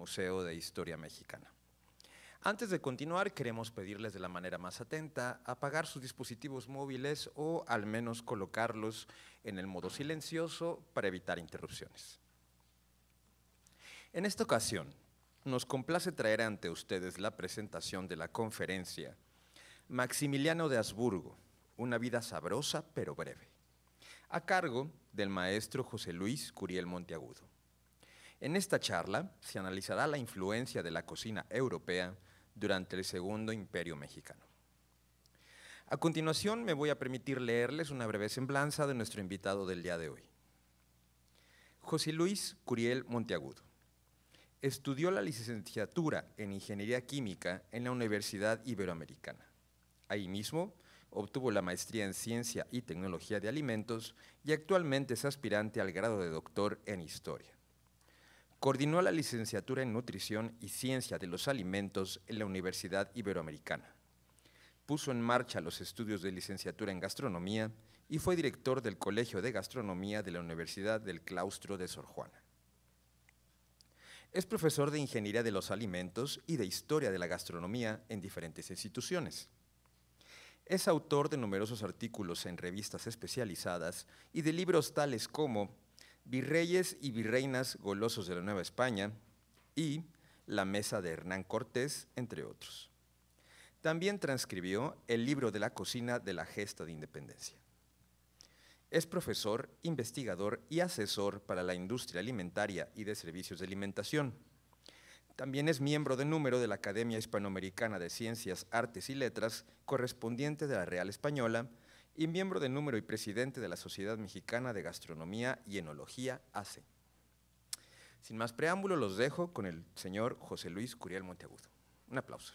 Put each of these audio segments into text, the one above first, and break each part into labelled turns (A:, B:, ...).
A: Museo de Historia Mexicana. Antes de continuar, queremos pedirles de la manera más atenta apagar sus dispositivos móviles o al menos colocarlos en el modo silencioso para evitar interrupciones. En esta ocasión, nos complace traer ante ustedes la presentación de la conferencia Maximiliano de Habsburgo, una vida sabrosa pero breve, a cargo del maestro José Luis Curiel Monteagudo. En esta charla se analizará la influencia de la cocina europea durante el Segundo Imperio Mexicano. A continuación me voy a permitir leerles una breve semblanza de nuestro invitado del día de hoy. José Luis Curiel Monteagudo. Estudió la licenciatura en Ingeniería Química en la Universidad Iberoamericana. Ahí mismo obtuvo la maestría en Ciencia y Tecnología de Alimentos y actualmente es aspirante al grado de doctor en Historia coordinó la licenciatura en Nutrición y Ciencia de los Alimentos en la Universidad Iberoamericana. Puso en marcha los estudios de licenciatura en Gastronomía y fue director del Colegio de Gastronomía de la Universidad del Claustro de Sor Juana. Es profesor de Ingeniería de los Alimentos y de Historia de la Gastronomía en diferentes instituciones. Es autor de numerosos artículos en revistas especializadas y de libros tales como virreyes y virreinas golosos de la Nueva España y la mesa de Hernán Cortés, entre otros. También transcribió el libro de la cocina de la gesta de independencia. Es profesor, investigador y asesor para la industria alimentaria y de servicios de alimentación. También es miembro de número de la Academia Hispanoamericana de Ciencias, Artes y Letras, correspondiente de la Real Española, y miembro de número y presidente de la Sociedad Mexicana de Gastronomía y Enología, ACE. Sin más preámbulo, los dejo con el señor José Luis Curiel Monteagudo. Un aplauso.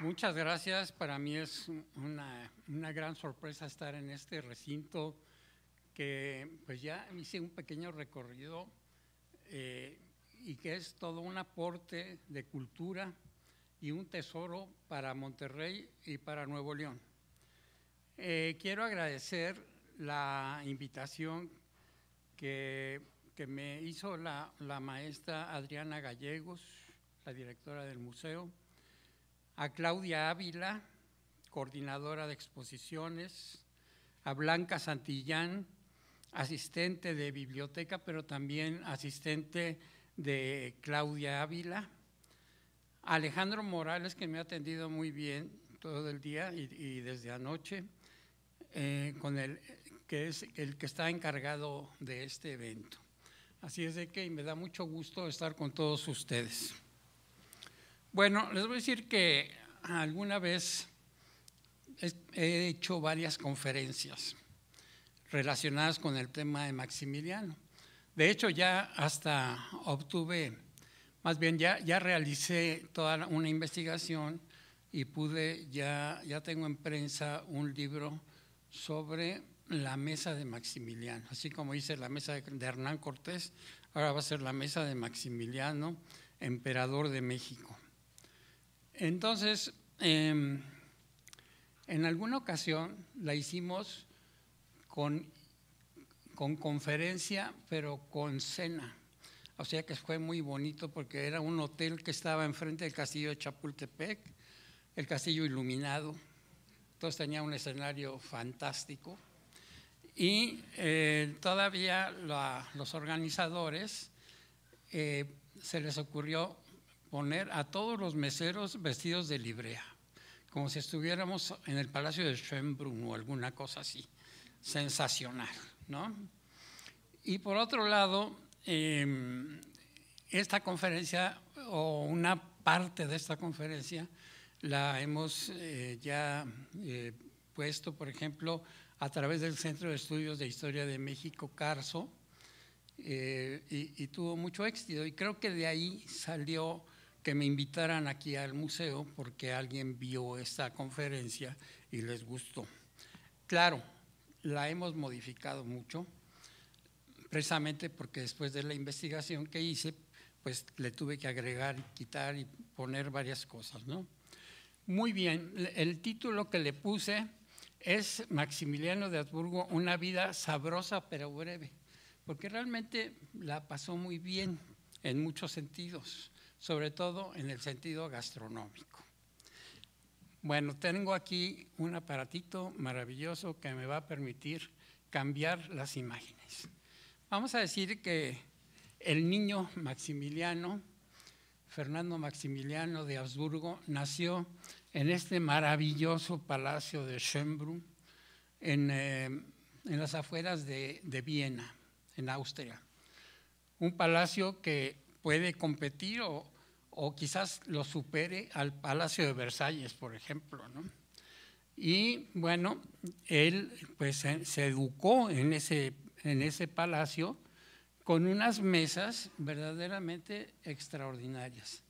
B: Muchas gracias. Para mí es una, gran sorpresa estar en este recinto que pues ya hice un pequeño recorrido eh, y que es todo un aporte de cultura, y un tesoro para Monterrey y para Nuevo León. Eh, quiero agradecer la invitación que, me hizo la, la, maestra Adriana Gallegos, la directora del museo, a Claudia Ávila, coordinadora de exposiciones, a Blanca Santillán, asistente de biblioteca, pero también asistente de Claudia Ávila, Alejandro Morales, que me ha atendido muy bien todo el día y, desde anoche, eh, con el, que es el que está encargado de este evento. Así es de que me da mucho gusto estar con todos ustedes. Bueno, les voy a decir que alguna vez he hecho varias conferencias relacionadas con el tema de Maximiliano. De hecho, ya hasta obtuve más bien, ya, ya realicé toda una investigación y pude, ya, ya tengo en prensa un libro sobre la mesa de Maximiliano. Así como hice la mesa de Hernán Cortés, ahora va a ser la mesa de Maximiliano, emperador de México. Entonces, em, en alguna ocasión la hicimos con, con conferencia, pero con cena. O sea que fue muy bonito porque era un hotel que estaba enfrente del castillo de Chapultepec, el castillo iluminado. Entonces tenía un escenario fantástico. Y eh, todavía los organizadores eh, se les ocurrió poner a todos los meseros vestidos de librea, como si estuviéramos en el Palacio de Schoenbrunn o alguna cosa así. Sensacional, ¿no? Y por otro lado, Em, esta conferencia o una parte de esta conferencia la hemos eh, ya eh, puesto, por ejemplo, a través del Centro de Estudios de Historia de México, CARSO, eh, y, tuvo mucho éxito. Y creo que de ahí salió que me invitaran aquí al museo porque alguien vio esta conferencia y les gustó. Claro, la hemos modificado mucho precisamente porque después de la investigación que hice, pues le tuve que agregar, quitar y poner varias cosas, Muy bien, el título que le puse es Maximiliano de Habsburgo, una vida sabrosa pero breve, porque realmente la pasó muy bien en muchos sentidos, sobre todo en el sentido gastronómico. Bueno, tengo aquí un aparatito maravilloso que me va a permitir cambiar las imágenes. Vamos a decir que el niño Maximiliano, Fernando Maximiliano de Habsburgo, nació en este maravilloso palacio de Schönbrunn, en, eh, las afueras de, Viena, en Austria. Un palacio que puede competir o, quizás lo supere al Palacio de Versalles, por ejemplo. Y bueno, él pues se educó en ese en ese palacio con unas mesas verdaderamente extraordinarias.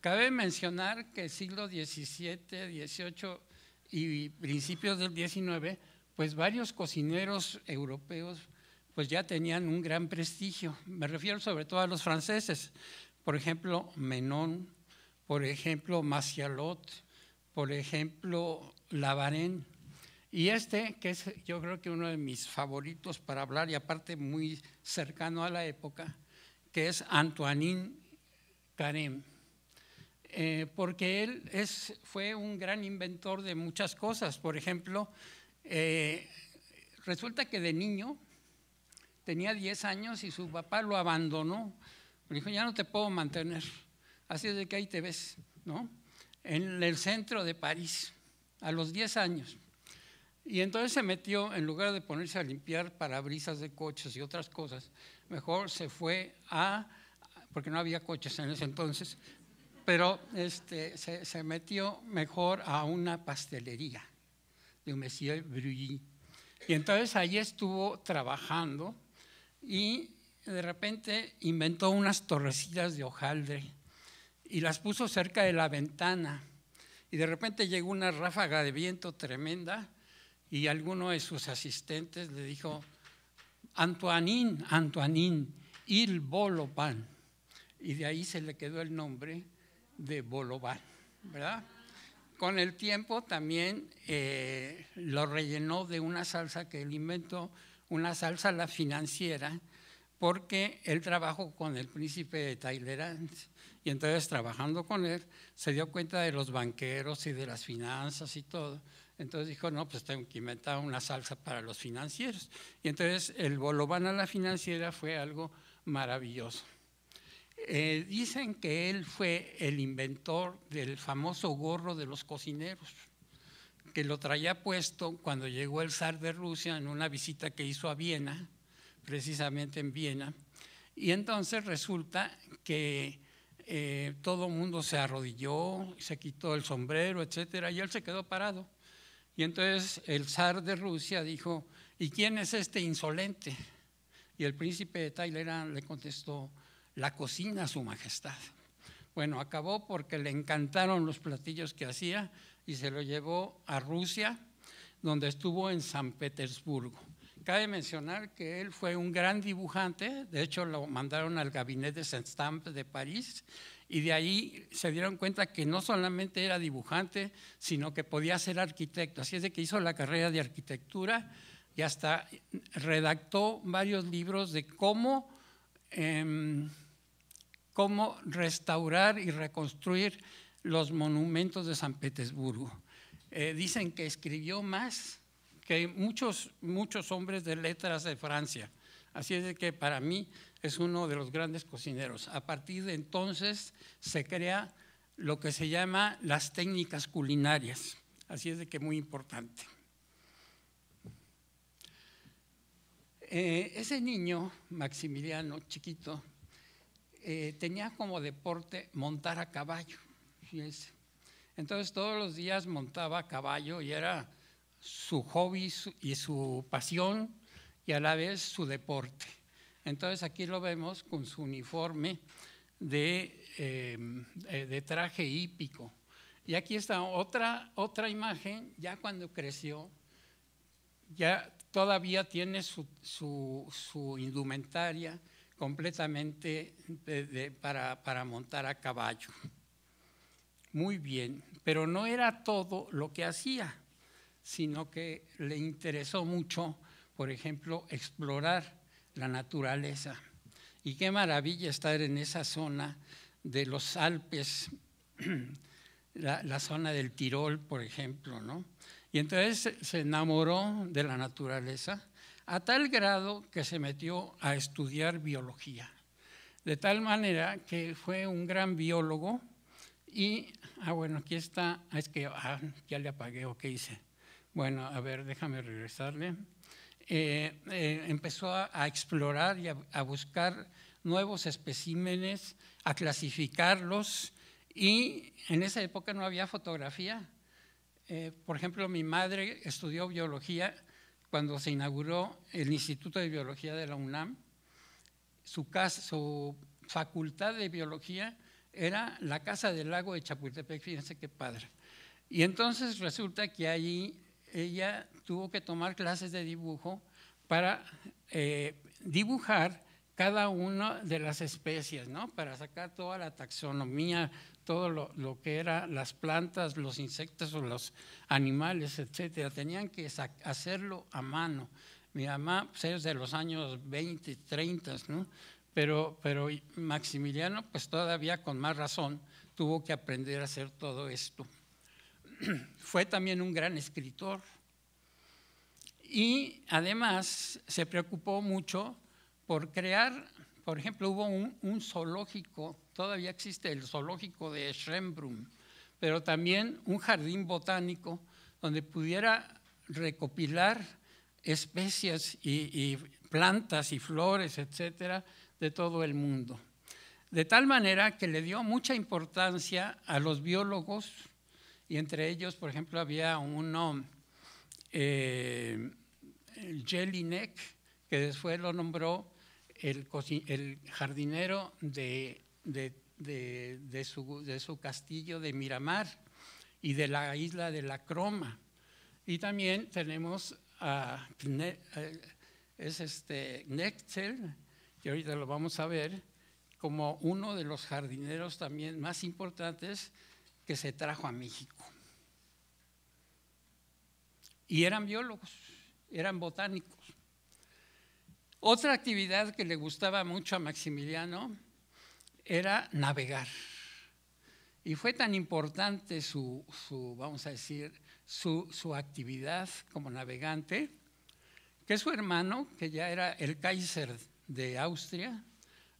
B: Cabe mencionar que el siglo XVII, XVIII y principios del XIX, pues varios cocineros europeos pues ya tenían un gran prestigio. Me refiero sobre todo a los franceses, por ejemplo, Menon, por ejemplo, Macialot, por ejemplo, Lavarenne. Y este, que es yo creo que uno de mis favoritos para hablar y aparte muy cercano a la época, que es Antoine Carême. Eh, porque él es, fue un gran inventor de muchas cosas. Por ejemplo, eh, resulta que de niño tenía 10 años y su papá lo abandonó. Le dijo, ya no te puedo mantener. Así es de que ahí te ves, ¿no? En el centro de París, a los 10 años. Y entonces se metió, en lugar de ponerse a limpiar parabrisas de coches y otras cosas, mejor se fue a, porque no había coches en ese entonces, pero este, se, metió mejor a una pastelería de un Monsieur Bruy Y entonces ahí estuvo trabajando y de repente inventó unas torrecillas de hojaldre y las puso cerca de la ventana. Y de repente llegó una ráfaga de viento tremenda y alguno de sus asistentes le dijo, Antoanín, Antoanín, il Bolovan Y de ahí se le quedó el nombre de Bolovan, ¿verdad? Con el tiempo también eh, lo rellenó de una salsa que él inventó, una salsa la financiera, porque él trabajó con el príncipe de Tailerán y entonces trabajando con él se dio cuenta de los banqueros y de las finanzas y todo. Entonces dijo, no, pues tengo que inventar una salsa para los financieros. Y entonces el bolobán a la financiera fue algo maravilloso. Eh, dicen que él fue el inventor del famoso gorro de los cocineros, que lo traía puesto cuando llegó el zar de Rusia en una visita que hizo a Viena, precisamente en Viena. Y entonces resulta que eh, todo el mundo se arrodilló, se quitó el sombrero, etcétera, y él se quedó parado. Y entonces el zar de Rusia dijo, ¿y quién es este insolente? Y el príncipe de Tailera le contestó, la cocina, su majestad. Bueno, acabó porque le encantaron los platillos que hacía y se lo llevó a Rusia, donde estuvo en San Petersburgo. Cabe mencionar que él fue un gran dibujante, de hecho lo mandaron al gabinete Saint-Stamp de París y de ahí se dieron cuenta que no solamente era dibujante, sino que podía ser arquitecto. Así es de que hizo la carrera de arquitectura y hasta redactó varios libros de cómo, em, cómo restaurar y reconstruir los monumentos de San Petersburgo. Eh, dicen que escribió más que muchos, muchos hombres de letras de Francia. Así es de que para mí es uno de los grandes cocineros. A partir de entonces se crea lo que se llama las técnicas culinarias. Así es de que muy importante. Eh, ese niño, Maximiliano, chiquito, eh, tenía como deporte montar a caballo. Entonces todos los días montaba a caballo y era su hobby y su pasión y a la vez su deporte. Entonces aquí lo vemos con su uniforme eh, eh, de, traje hípico. Y aquí está otra, otra imagen, ya cuando creció, ya todavía tiene su, indumentaria completamente para, para montar a caballo. Muy bien, pero no era todo lo que hacía, sino que le interesó mucho, por ejemplo, explorar la naturaleza. Y qué maravilla estar en esa zona de los Alpes, la, zona del Tirol, por ejemplo, ¿no? Y entonces se enamoró de la naturaleza a tal grado que se metió a estudiar biología. De tal manera que fue un gran biólogo y, ah, bueno, aquí está, ah, es que ah, ya le apagueo, o qué hice. Bueno, a ver, déjame regresarle. Eh, eh, empezó a, explorar y a, buscar nuevos especímenes, a clasificarlos y en esa época no había fotografía. Eh, por ejemplo, mi madre estudió biología cuando se inauguró el Instituto de Biología de la UNAM. Su, casa, su facultad de biología era la Casa del Lago de Chapultepec, fíjense qué padre. Y entonces resulta que allí ella tuvo que tomar clases de dibujo para eh, dibujar cada una de las especies, ¿no? Para sacar toda la taxonomía, todo lo, que eran las plantas, los insectos o los animales, etcétera. Tenían que hacerlo a mano. Mi mamá, pues, es de los años 20, 30, ¿no? Pero, pero Maximiliano, pues todavía con más razón, tuvo que aprender a hacer todo esto. fue también un gran escritor y además se preocupó mucho por crear, por ejemplo, hubo un, zoológico, todavía existe el zoológico de Schrembrum, pero también un jardín botánico donde pudiera recopilar especies y, y plantas y flores, etcétera, de todo el mundo. De tal manera que le dio mucha importancia a los biólogos y entre ellos, por ejemplo, había uno, eh, Jelinek, que después lo nombró el, jardinero de, su, castillo de Miramar y de la isla de la Croma. Y también tenemos a, eh, es este Nechtel, que ahorita lo vamos a ver, como uno de los jardineros también más importantes que se trajo a México. Y eran biólogos, eran botánicos. Otra actividad que le gustaba mucho a Maximiliano era navegar. Y fue tan importante su, vamos a decir, su, su, actividad como navegante, que su hermano, que ya era el Kaiser de Austria,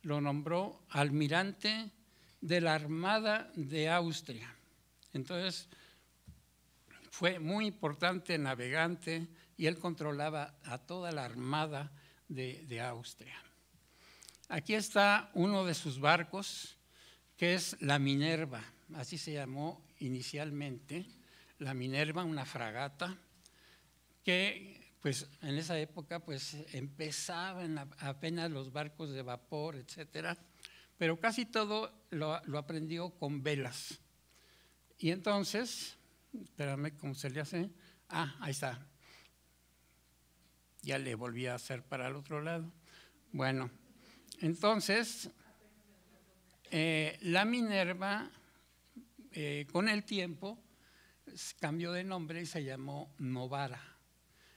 B: lo nombró almirante de la Armada de Austria. Entonces, fue muy importante navegante y él controlaba a toda la armada de, Austria. Aquí está uno de sus barcos, que es la Minerva, así se llamó inicialmente, la Minerva, una fragata, que pues en esa época pues empezaban apenas los barcos de vapor, etcétera, pero casi todo lo, lo aprendió con velas. Y entonces Espérame, ¿cómo se le hace? Ah, ahí está. Ya le volví a hacer para el otro lado. Bueno, entonces, eh, la Minerva, eh, con el tiempo, cambió de nombre y se llamó Novara,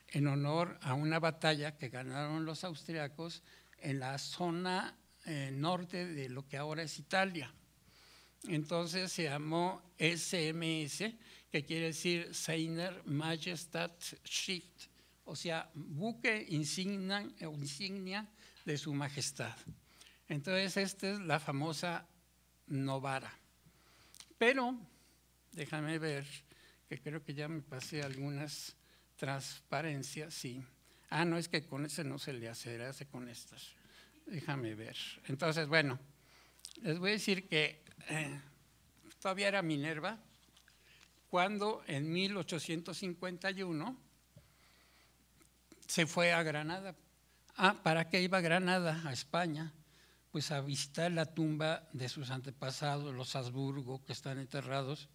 B: en honor a una batalla que ganaron los austriacos en la zona eh, norte de lo que ahora es Italia. Entonces se llamó SMS, que quiere decir Seiner shift o sea, buque eh, insignia, de su majestad. Entonces, esta es la famosa Novara. Pero, déjame ver, que creo que ya me pasé algunas transparencias, sí. Ah, no, es que con ese no se le hace, se hace con estas. Déjame ver. Entonces, bueno, les voy a decir que eh, todavía era Minerva, cuando en 1851 se fue a Granada. Ah, ¿para qué iba a Granada, a España? Pues a visitar la tumba de sus antepasados, los Habsburgo, que están enterrados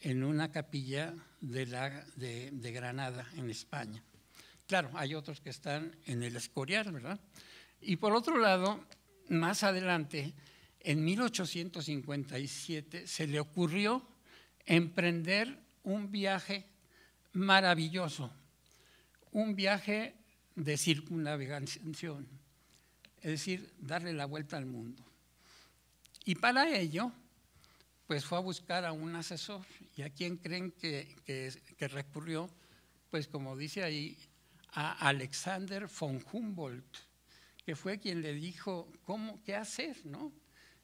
B: en una capilla de, la, de Granada, en España. Claro, hay otros que están en el Escorial, ¿verdad? Y por otro lado, más adelante, en 1857 se le ocurrió emprender un viaje maravilloso, un viaje de circunnavegación, es decir, darle la vuelta al mundo. Y para ello, pues fue a buscar a un asesor. ¿Y a quién creen que, recurrió? Pues como dice ahí, a Alexander von Humboldt, que fue quien le dijo cómo, qué hacer, ¿no?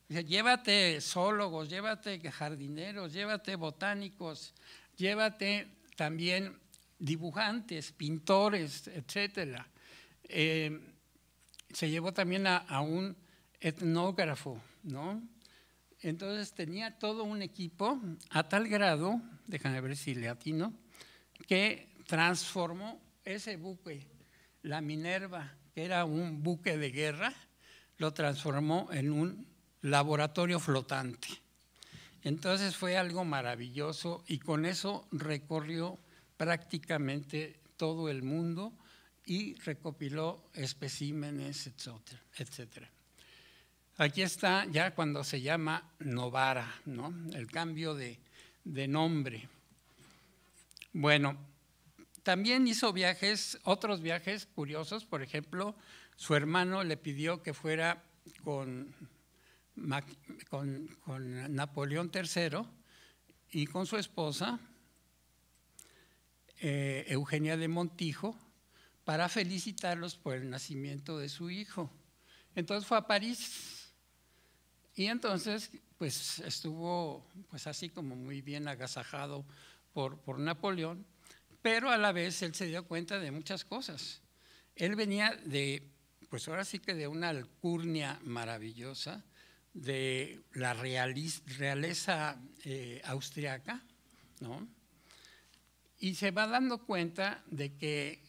B: llévate zoólogos, llévate jardineros, llévate botánicos, llévate también dibujantes, pintores, etc. Eh, se llevó también a, un etnógrafo, ¿no? Entonces tenía todo un equipo a tal grado, déjame ver si le que transformó ese buque, la Minerva, que era un buque de guerra, lo transformó en un laboratorio flotante. Entonces fue algo maravilloso y con eso recorrió prácticamente todo el mundo y recopiló especímenes, etcétera. Aquí está ya cuando se llama Novara, ¿no? el cambio de, de, nombre. Bueno, también hizo viajes, otros viajes curiosos, por ejemplo, su hermano le pidió que fuera con con, Napoleón III y con su esposa, eh, Eugenia de Montijo, para felicitarlos por el nacimiento de su hijo. Entonces fue a París y entonces pues estuvo pues así como muy bien agasajado por, por Napoleón, pero a la vez él se dio cuenta de muchas cosas. Él venía de, pues ahora sí que de una alcurnia maravillosa, de la realeza eh, austriaca, ¿no? Y se va dando cuenta de que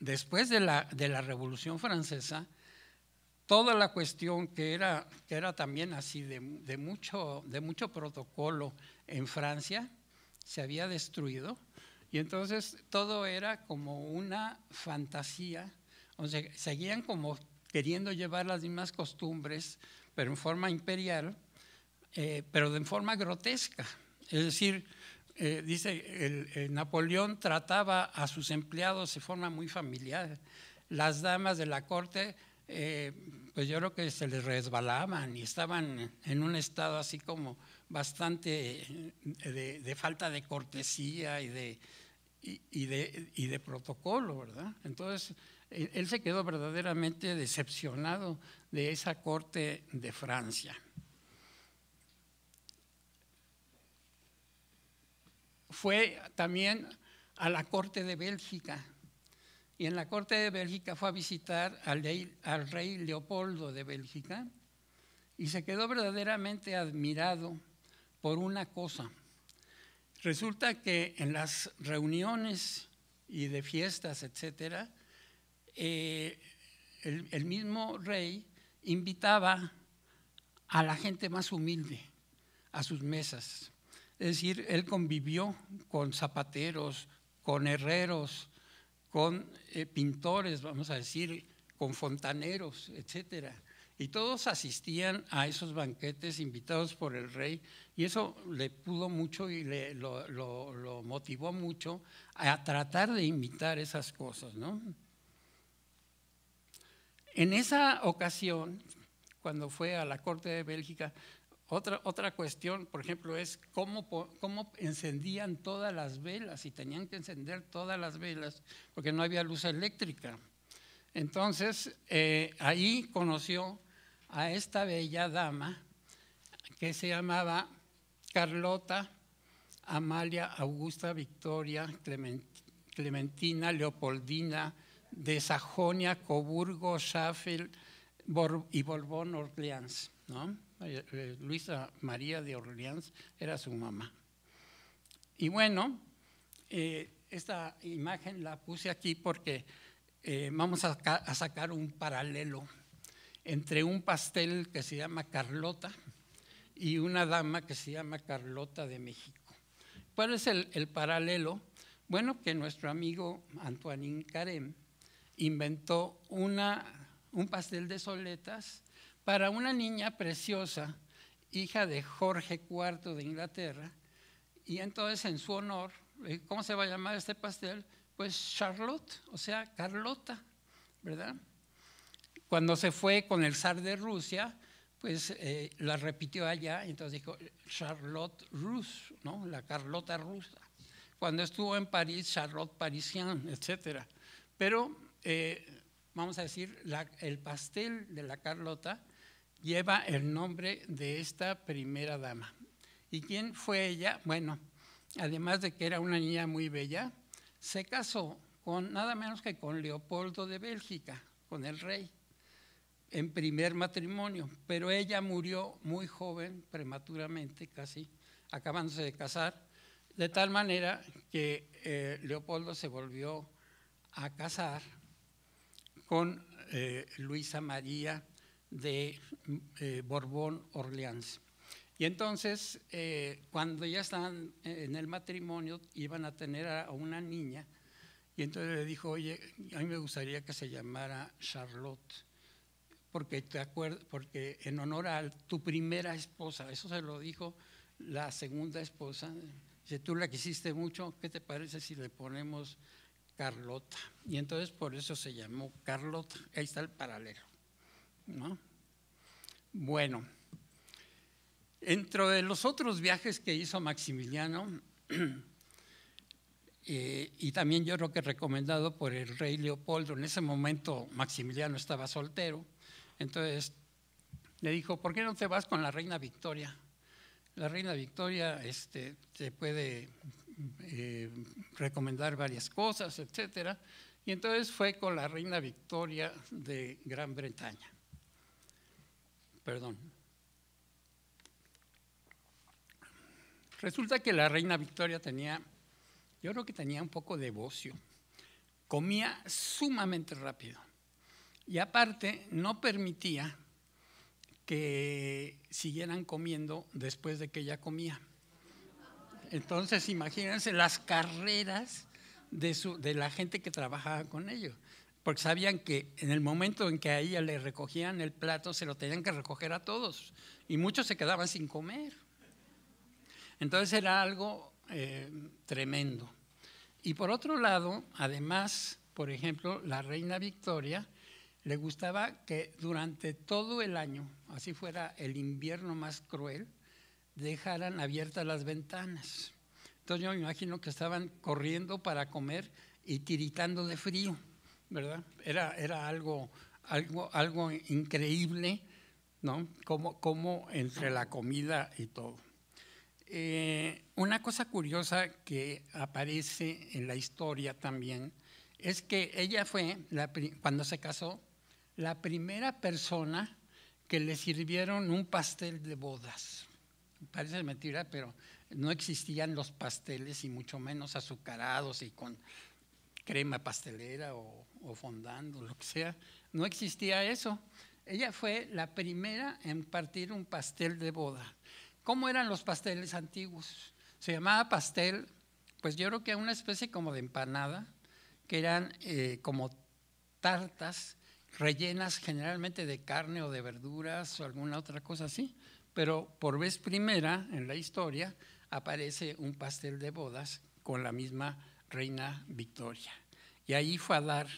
B: después de la, Revolución Francesa, toda la cuestión que era, que era también así de, de, mucho, de mucho protocolo en Francia, se había destruido. Y entonces todo era como una fantasía, o sea, seguían como queriendo llevar las mismas costumbres, pero en forma imperial, eh, pero de forma grotesca. Es decir, eh, dice, el, Napoleón trataba a sus empleados de forma muy familiar. Las damas de la corte eh, pues yo creo que se les resbalaban y estaban en un estado así como bastante de, falta de cortesía y de, y de, y de protocolo, ¿verdad? Entonces, él se quedó verdaderamente decepcionado de esa corte de Francia. Fue también a la corte de Bélgica y en la corte de Bélgica fue a visitar al rey, Leopoldo de Bélgica y se quedó verdaderamente admirado por una cosa. Resulta que en las reuniones y de fiestas, etcétera, eh, el, mismo rey invitaba a la gente más humilde a sus mesas. Es decir, él convivió con zapateros, con herreros, con eh, pintores, vamos a decir, con fontaneros, etc. Y todos asistían a esos banquetes invitados por el rey y eso le pudo mucho y lo, motivó mucho a tratar de invitar esas cosas, ¿no? En esa ocasión, cuando fue a la Corte de Bélgica, otra, cuestión, por ejemplo, es cómo, encendían todas las velas, y tenían que encender todas las velas, porque no había luz eléctrica. Entonces, eh, ahí conoció a esta bella dama que se llamaba Carlota Amalia Augusta Victoria Clementina Leopoldina de Sajonia, Coburgo, Schaffield, y Borbón Orleans. Eh, eh, Luisa María de Orleans era su mamá. Y bueno, eh, esta imagen la puse aquí porque vamos a, sacar un paralelo entre un pastel que se llama Carlota y una dama que se llama Carlota de México. ¿Cuál es el, paralelo? Bueno, que nuestro amigo Antoine Carem inventó una, un pastel de soletas para una niña preciosa, hija de Jorge IV de Inglaterra, y entonces en su honor, ¿cómo se va a llamar este pastel? Pues Charlotte, o sea, Carlota, ¿verdad? Cuando se fue con el zar de Rusia, pues eh, la repitió allá, entonces dijo Charlotte Rus, ¿no? La Carlota rusa. Cuando estuvo en París, Charlotte Parisian, etcétera. Pero eh, vamos a decir, el pastel de la Carlota lleva el nombre de esta primera dama. ¿Y quién fue ella? Bueno, además de que era una niña muy bella, se casó con nada menos que con Leopoldo de Bélgica, con el rey, en primer matrimonio, pero ella murió muy joven, prematuramente casi, acabándose de casar, de tal manera que eh, Leopoldo se volvió a casar con eh, Luisa María de eh, Borbón Orleans. Y entonces, eh, cuando ya estaban en el matrimonio, iban a tener a una niña, y entonces le dijo, oye, a mí me gustaría que se llamara Charlotte, porque, te acuerdas, porque en honor a tu primera esposa, eso se lo dijo la segunda esposa, si tú la quisiste mucho, ¿qué te parece si le ponemos Carlota. Y entonces por eso se llamó Carlota. Ahí está el paralelo. ¿no? Bueno, de los otros viajes que hizo Maximiliano, eh, y también yo creo que recomendado por el rey Leopoldo, en ese momento Maximiliano estaba soltero, entonces le dijo, ¿por qué no te vas con la reina Victoria? La reina Victoria este, te puede eh, recomendar varias cosas, etcétera. Y entonces fue con la reina Victoria de Gran Bretaña. Perdón. Resulta que la reina Victoria tenía, yo creo que tenía un poco de bocio. Comía sumamente rápido. Y aparte no permitía que siguieran comiendo después de que ella comía. Entonces, imagínense las carreras de, la gente que trabajaba con ellos, porque sabían que en el momento en que a ella le recogían el plato, se lo tenían que recoger a todos, y muchos se quedaban sin comer. Entonces era algo eh, tremendo. Y por otro lado, además, por ejemplo, la reina Victoria le gustaba que durante todo el año, así fuera el invierno más cruel, dejaran abiertas las ventanas. Entonces yo me imagino que estaban corriendo para comer y tiritando de frío, ¿verdad? Era, era algo, algo, algo increíble, ¿no? Como, como entre la comida y todo. Eh, una cosa curiosa que aparece en la historia también es que ella fue, cuando se casó, la primera persona que le sirvieron un pastel de bodas parece mentira, pero no existían los pasteles y mucho menos azucarados y con crema pastelera o, o fondant o lo que sea. No existía eso. Ella fue la primera en partir un pastel de boda. ¿Cómo eran los pasteles antiguos? Se llamaba pastel, pues yo creo que una especie como de empanada, que eran eh, como tartas rellenas generalmente de carne o de verduras o alguna otra cosa así pero por vez primera en la historia aparece un pastel de bodas con la misma reina Victoria. Y ahí fue a dar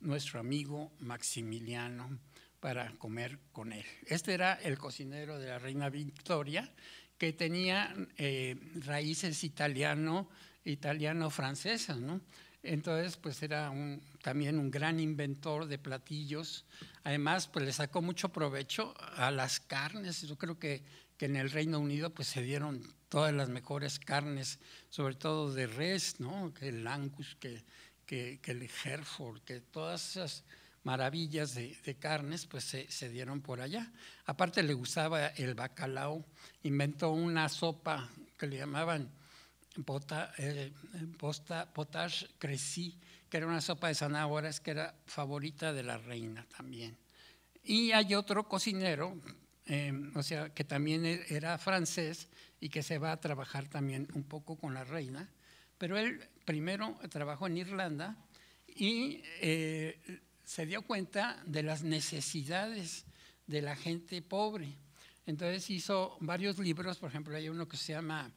B: nuestro amigo Maximiliano para comer con él. Este era el cocinero de la reina Victoria, que tenía eh, raíces italiano, italiano-francesas, ¿no? Entonces, pues era un, también un gran inventor de platillos. Además, pues le sacó mucho provecho a las carnes. Yo creo que, en el Reino Unido pues se dieron todas las mejores carnes, sobre todo de res, ¿no? Que el Angus, que, el Hereford, que todas esas maravillas de, carnes pues se, dieron por allá. Aparte le gustaba el bacalao, inventó una sopa que le llamaban pota, eh, potage que era una sopa de zanahorias que era favorita de la reina también. Y hay otro cocinero, em, o sea, que también e, era francés y que se va a trabajar también un poco con la reina, pero él primero trabajó en Irlanda y eh, se dio cuenta de las necesidades de la gente pobre. Entonces hizo varios libros, por ejemplo, hay uno que se llama...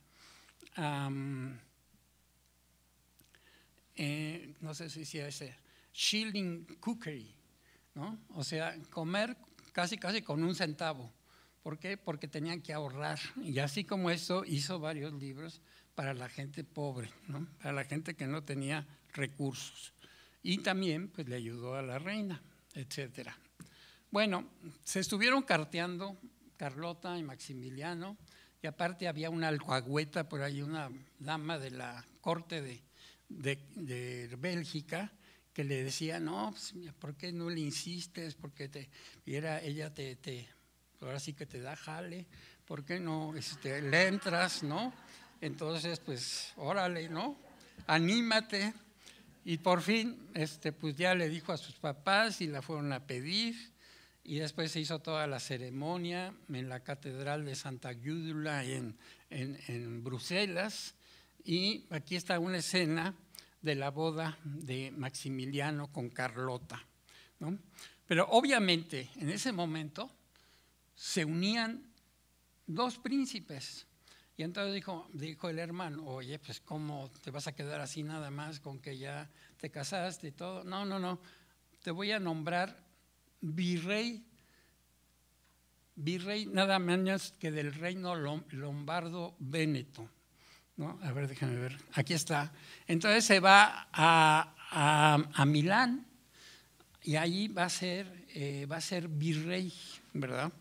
B: Eh, no sé si decía ese, shielding cookery, ¿no? O sea, comer casi, casi con un centavo. ¿Por qué? Porque tenían que ahorrar. Y así como eso, hizo varios libros para la gente pobre, ¿no? para la gente que no tenía recursos. Y también pues, le ayudó a la reina, etc. Bueno, se estuvieron carteando Carlota y Maximiliano, y aparte había una alcahueta por ahí, una dama de la corte de de, Bélgica que le decía, no, pues, ¿por qué no le insistes? Porque te, ella te, ahora sí que te da jale, ¿por qué no este, le entras, no? Entonces, pues, órale, ¿no? Anímate. Y por fin, este, pues ya le dijo a sus papás y la fueron a pedir. Y después se hizo toda la ceremonia en la Catedral de Santa Giúdula en, en, en Bruselas. Y aquí está una escena de la boda de Maximiliano con Carlota. Pero obviamente en ese momento se unían dos príncipes. Y entonces dijo, dijo el hermano, oye, pues ¿cómo te vas a quedar así nada más con que ya te casaste y todo? No, no, no, te voy a nombrar virrey, virrey nada menos que del reino lombardo-véneto. ¿no? A ver, déjame ver. Aquí está. Entonces se va a, Milán y ahí va a ser, eh, va a ser virrey, ¿verdad?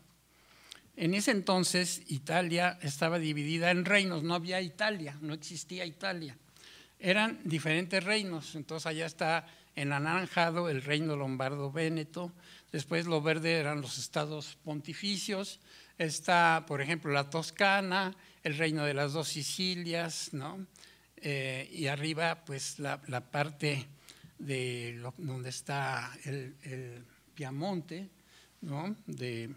B: En ese entonces Italia estaba dividida en reinos, no había Italia, no existía Italia. Eran diferentes reinos, entonces allá está en anaranjado el reino lombardo veneto después lo verde eran los estados pontificios, está por ejemplo la Toscana, el reino de las dos Sicilias, ¿no? Eh, y arriba, pues la, parte de donde está el, Piamonte, De,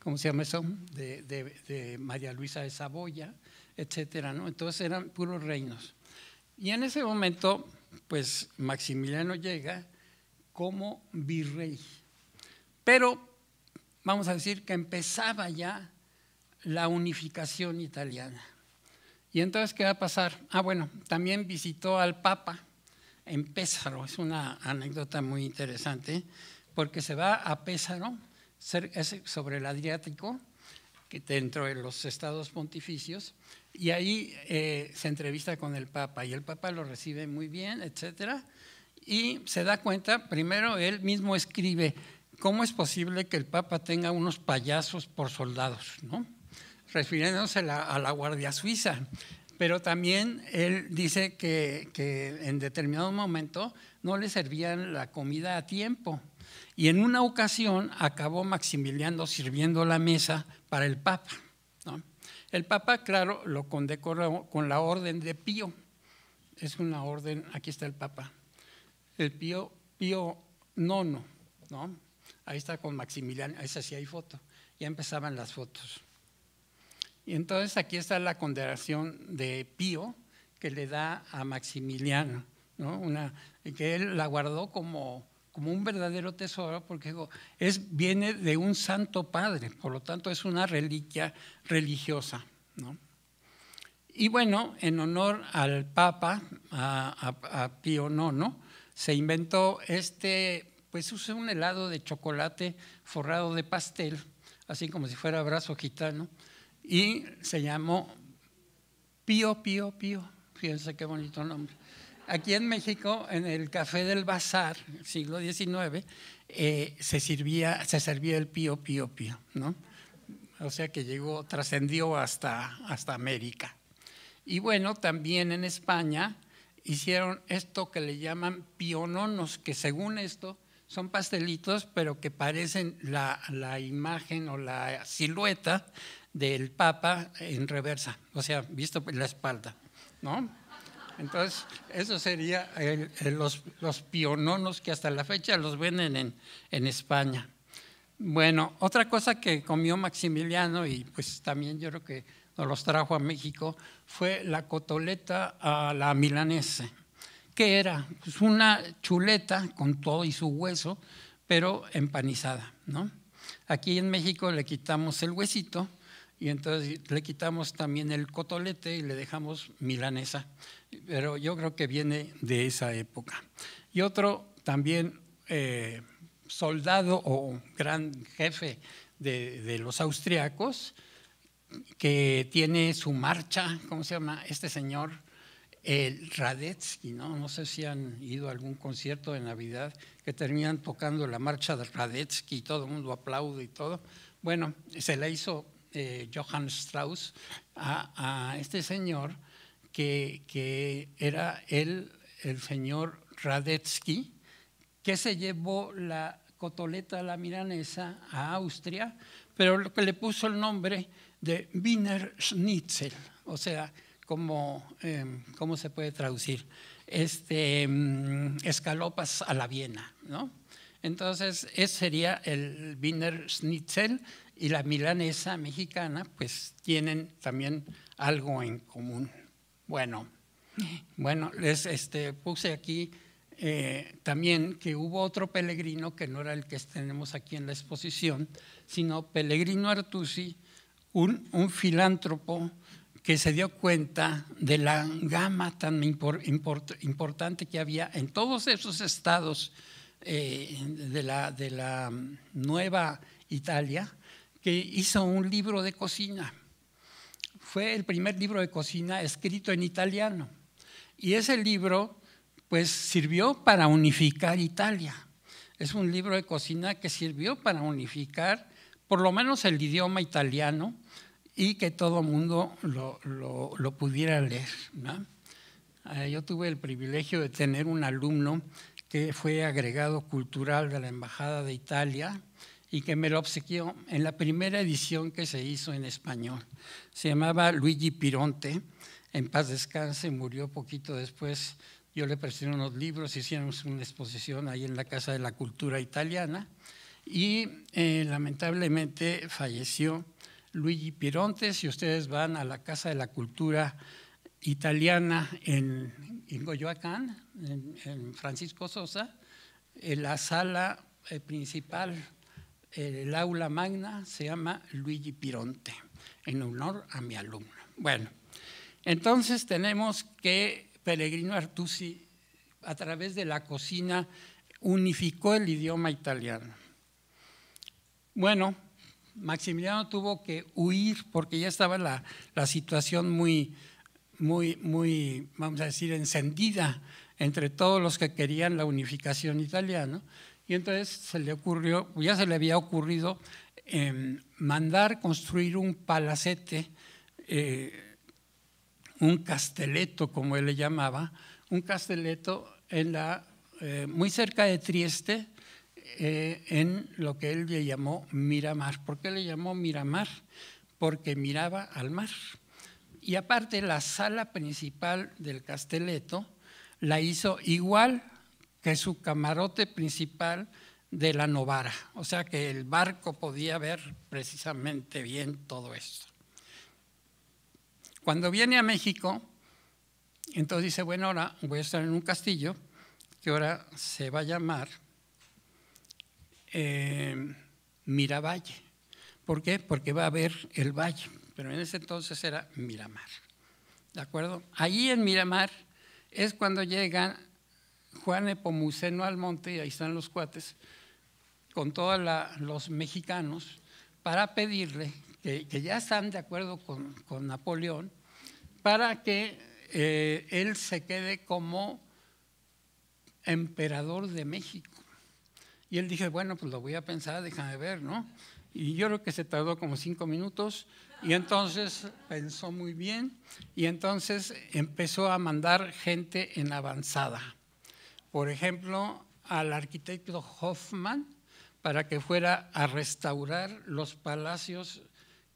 B: ¿cómo se llama eso? De, de María Luisa de Saboya, etcétera, ¿no? Entonces eran puros reinos. Y en ese momento, pues Maximiliano llega como virrey. Pero vamos a decir que empezaba ya la unificación italiana. ¿Y entonces qué va a pasar? Ah, bueno, también visitó al Papa en Pésaro, es una anécdota muy interesante, porque se va a Pésaro, sobre el Adriático, que dentro de los estados pontificios, y ahí eh, se entrevista con el Papa, y el Papa lo recibe muy bien, etcétera, y se da cuenta, primero él mismo escribe, ¿cómo es posible que el Papa tenga unos payasos por soldados? ¿no? refiriéndose a la, Guardia Suiza. Pero también él dice que, en determinado momento no le servían la comida a tiempo. Y en una ocasión acabó Maximiliano sirviendo la mesa para el Papa. El Papa, claro, lo condecoró con la orden de Pío. Es una orden, aquí está el Papa. El Pío, Pío Nono, ¿no? Ahí está con Maximiliano, esa sí hay foto. Ya empezaban las fotos. Y entonces aquí está la condenación de Pío que le da a Maximiliano, que él la guardó como, un verdadero tesoro porque es, viene de un santo padre, por lo tanto es una reliquia religiosa. ¿no? Y bueno, en honor al Papa, a, a, a Pío IX, se inventó este, pues un helado de chocolate forrado de pastel, así como si fuera brazo gitano, y se llamó Pío, Pío, Pío. Fíjense qué bonito nombre. Aquí en México, en el Café del Bazar, siglo XIX, eh, se, servía, se el Pío, Pío, Pío, ¿no? O sea que llegó, trascendió hasta, hasta América. Y bueno, también en España hicieron esto que le llaman piononos, que según esto son pastelitos, pero que parecen la, la imagen o la silueta del Papa en reversa, o sea, visto la espalda, ¿no? Entonces, eso sería los, piononos que hasta la fecha los venden en, España. Bueno, otra cosa que comió Maximiliano y pues también yo creo que nos los trajo a México fue la cotoleta a la milanese, que era pues, una chuleta con todo y su hueso, pero empanizada, ¿no? Aquí en México le quitamos el huesito y entonces le quitamos también el cotolete y le dejamos milanesa, pero yo creo que viene de esa época. Y otro también eh, soldado o gran jefe de, los austriacos que tiene su marcha, ¿cómo se llama este señor? el Radetzky, ¿no? No sé si han ido a algún concierto de Navidad que terminan tocando la marcha de Radetzky y todo el mundo aplaude y todo. Bueno, se la hizo eh, Johann Strauss a, este señor que, era él, el señor Radetzky, que se llevó la cotoleta la milanesa a Austria, pero lo que le puso el nombre de Wiener Schnitzel, o sea, como, eh, ¿cómo se puede traducir? Este, mm, escalopas a la Viena, ¿no? Entonces, ese sería el Wiener Schnitzel y la milanesa mexicana, pues tienen también algo en común. Bueno, bueno, les este, puse aquí eh, también que hubo otro peregrino que no era el que tenemos aquí en la exposición, sino Pellegrino Artusi, un, un filántropo que se dio cuenta de la gama tan importante que había en todos esos estados eh, de, la, de la mm, nueva Italia, que hizo un libro de cocina. Fue el primer libro de cocina escrito en italiano. Y ese libro, pues, sirvió para unificar Italia. Es un libro de cocina que sirvió para unificar, por lo menos, el idioma italiano y que todo mundo lo, lo, pudiera leer. Eh, yo tuve el privilegio de tener un alumno que fue agregado cultural de la Embajada de Italia y que me lo obsequió en la primera edición que se hizo en español. Se llamaba Luigi Pironte, en paz descanse, murió poquito después. Yo le presté unos libros, hicimos una exposición ahí en la Casa de la Cultura Italiana y eh, lamentablemente falleció Luigi Pironte. Si ustedes van a la Casa de la Cultura Italiana en, Goyoacán, en, Francisco Sosa, en la sala eh, principal el aula magna se llama Luigi Pironte, en honor a mi alumno. Bueno, entonces tenemos que Pellegrino Artusi, a través de la cocina, unificó el idioma italiano. Bueno, Maximiliano tuvo que huir porque ya estaba la, situación muy, muy, muy, vamos a decir, encendida entre todos los que querían la unificación italiana. Y entonces se le ocurrió, ya se le había ocurrido em, mandar construir un palacete, eh, un casteleto, como él le llamaba, un casteleto en la, eh, muy cerca de Trieste, eh, en lo que él le llamó Miramar. ¿Por qué le llamó Miramar? Porque miraba al mar. Y aparte la sala principal del casteleto la hizo igual que es su camarote principal de la Novara, o sea que el barco podía ver precisamente bien todo esto. Cuando viene a México, entonces dice, bueno, ahora voy a estar en un castillo que ahora se va a llamar eh, Miravalle. ¿Por qué? Porque va a ver el valle, pero en ese entonces era Miramar. ¿De acuerdo? Allí en Miramar es cuando llegan Juan Epomuceno Almonte, y ahí están los cuates, con todos los mexicanos, para pedirle que, ya están de acuerdo con, Napoleón, para que eh, él se quede como emperador de México. Y él dije, bueno, pues lo voy a pensar, déjame ver, ¿no? Y yo creo que se tardó como cinco minutos y entonces pensó muy bien y entonces empezó a mandar gente en avanzada por ejemplo, al arquitecto Hoffman para que fuera a restaurar los palacios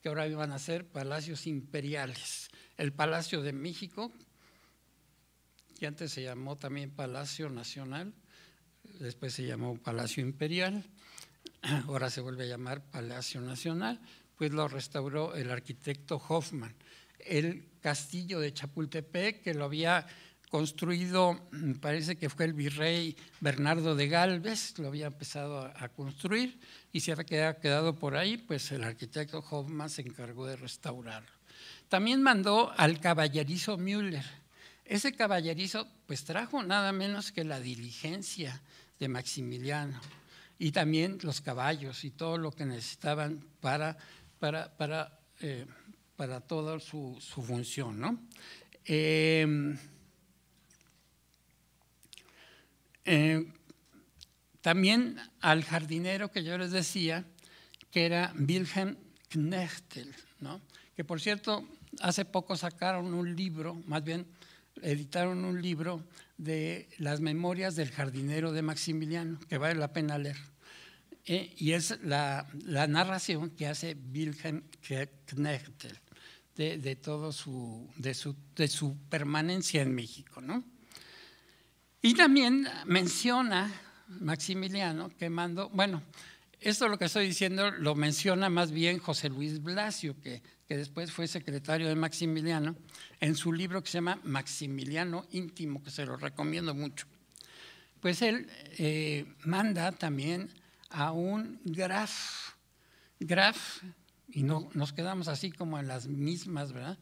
B: que ahora iban a ser palacios imperiales. El Palacio de México, que antes se llamó también Palacio Nacional, después se llamó Palacio Imperial, ahora se vuelve a llamar Palacio Nacional, pues lo restauró el arquitecto Hoffman. El castillo de Chapultepec, que lo había construido, mm, parece que fue el virrey Bernardo de Galvez, lo había empezado a, construir y se había quedado, por ahí, pues el arquitecto Hoffman se encargó de restaurarlo. También mandó al caballerizo Müller. Ese caballerizo pues trajo nada menos que la diligencia de Maximiliano y también los caballos y todo lo que necesitaban para, para, para, eh, para toda su, función. ¿no? Eh, Eh, también al jardinero que yo les decía, que era Wilhelm Knechtel, que por cierto, hace poco sacaron un libro, más bien editaron un libro de las memorias del jardinero de Maximiliano, que vale la pena leer. Eh, y es la, narración que hace Wilhelm Knechtel de, todo su su, de su permanencia en México. ¿no? Y también menciona Maximiliano que mandó, bueno, esto lo que estoy diciendo lo menciona más bien José Luis Blasio, que, después fue secretario de Maximiliano, en su libro que se llama Maximiliano Íntimo, que se lo recomiendo mucho. Pues él eh, manda también a un graf, graf, y no, nos quedamos así como en las mismas, ¿verdad?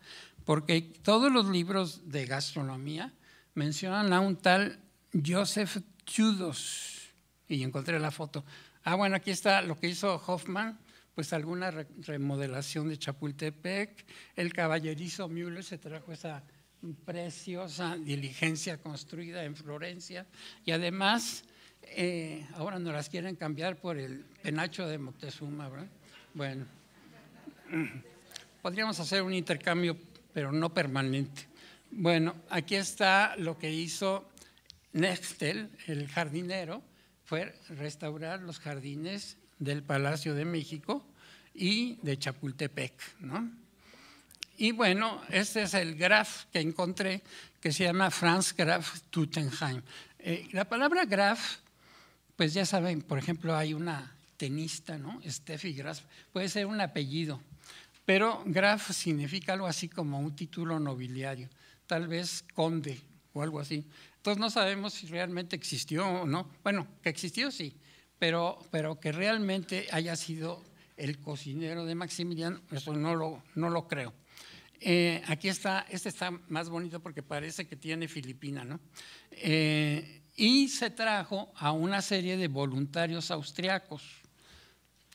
B: Porque todos los libros de gastronomía mencionan a un tal Joseph Chudos. Y encontré la foto. Ah, bueno, aquí está lo que hizo Hoffman, pues alguna remodelación de Chapultepec. El caballerizo Müller se trajo esa preciosa diligencia construida en Florencia. Y además, eh, ahora nos las quieren cambiar por el penacho de Moctezuma, ¿verdad? Bueno, podríamos hacer un intercambio, pero no permanente. Bueno, aquí está lo que hizo Nextel, el jardinero, fue restaurar los jardines del Palacio de México y de Chapultepec. Y bueno, este es el graf que encontré que se llama Franz Graf Tuttenheim. Eh, la palabra graf, pues ya saben, por ejemplo, hay una tenista, ¿no? Steffi Graf, puede ser un apellido, pero graf significa algo así como un título nobiliario, tal vez conde o algo así. Entonces no sabemos si realmente existió o no. Bueno, que existió sí, pero, pero que realmente haya sido el cocinero de Maximiliano, eso no lo, no lo creo. Eh, aquí está, este está más bonito porque parece que tiene Filipina, ¿no? Eh, y se trajo a una serie de voluntarios austriacos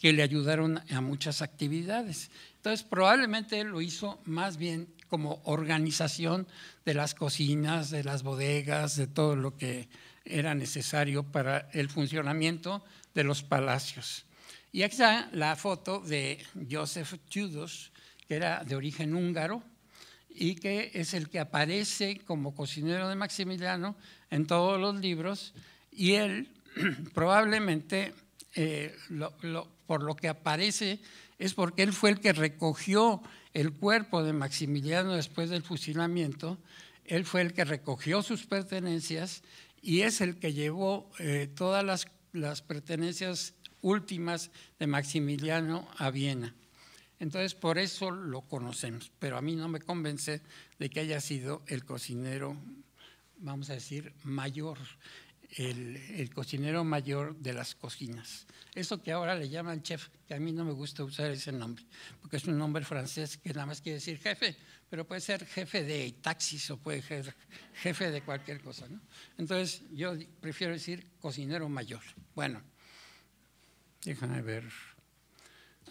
B: que le ayudaron a muchas actividades. Entonces, probablemente lo hizo más bien como organización de las cocinas, de las bodegas, de todo lo que era necesario para el funcionamiento de los palacios. Y aquí está la foto de Joseph Tudos, que era de origen húngaro y que es el que aparece como cocinero de Maximiliano en todos los libros, y él probablemente, eh, por lo que aparece, es porque él fue el que recogió el cuerpo de Maximiliano después del fusilamiento, él fue el que recogió sus pertenencias y es el que llevó eh, todas las pertenencias últimas de Maximiliano a Viena. Entonces, por eso lo conocemos, pero a mí no me convence de que haya sido el cocinero, vamos a decir, mayor el, cocinero mayor de las cocinas. Eso que ahora le llaman chef, que a mí no me gusta usar ese nombre, porque es un nombre francés que nada más quiere decir jefe, pero puede ser jefe de taxis o puede ser jefe de cualquier cosa. Entonces yo prefiero decir cocinero mayor. Bueno, déjame ver.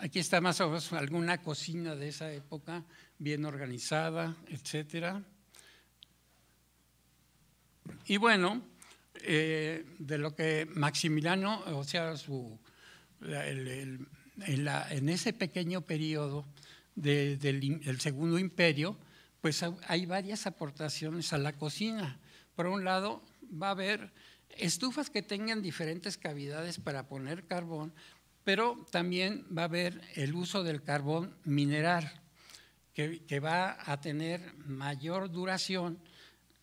B: Aquí está más o menos alguna cocina de esa época, bien organizada, etcétera. Y bueno, eh, de lo que Maximiliano, o sea, su, en, ese pequeño periodo del, Segundo Imperio, pues hay varias aportaciones a la cocina. Por un lado, va a haber estufas que tengan diferentes cavidades para poner carbón, pero también va a haber el uso del carbón mineral, que va a tener mayor duración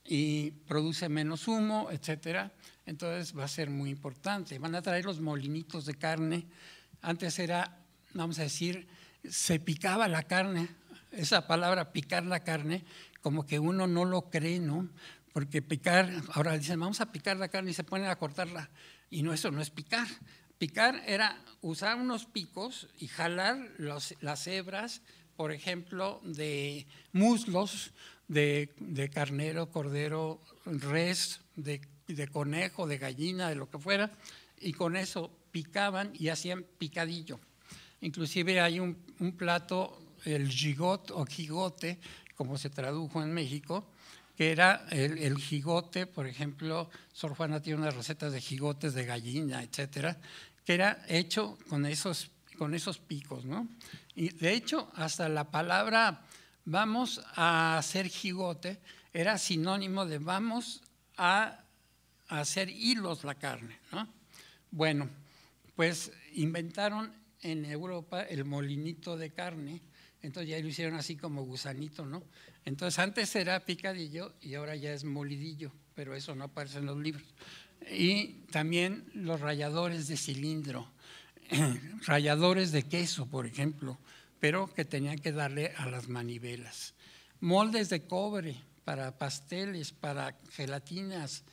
B: y produce menos humo, etcétera. Entonces va a ser muy importante. Van a traer los molinitos de carne. Antes era, vamos a decir, se picaba la carne. Esa palabra picar la carne, como que uno no lo cree, ¿no? Porque picar, ahora dicen, vamos a picar la carne y se ponen a cortarla. Y no, eso no es picar. Picar era usar unos picos y jalar las hebras, por ejemplo, de muslos de, carnero, cordero, res, de, conejo, de gallina, de lo que fuera, y con eso picaban y hacían picadillo. Inclusive hay un, plato, el gigot o gigote como se tradujo en México, que era el, el, por ejemplo, Sor Juana tiene unas recetas de gigotes, de gallina, etcétera, que era hecho con esos, con esos picos, ¿no? Y de hecho, hasta la palabra vamos a hacer gigote, era sinónimo de vamos a hacer hilos la carne. ¿no? Bueno, pues inventaron en Europa el molinito de carne, entonces ya lo hicieron así como gusanito, ¿no? Entonces antes era picadillo y ahora ya es molidillo, pero eso no aparece en los libros. Y también los ralladores de cilindro, ralladores de queso, por ejemplo, pero que tenían que darle a las manivelas. Moldes de cobre para pasteles, para gelatinas,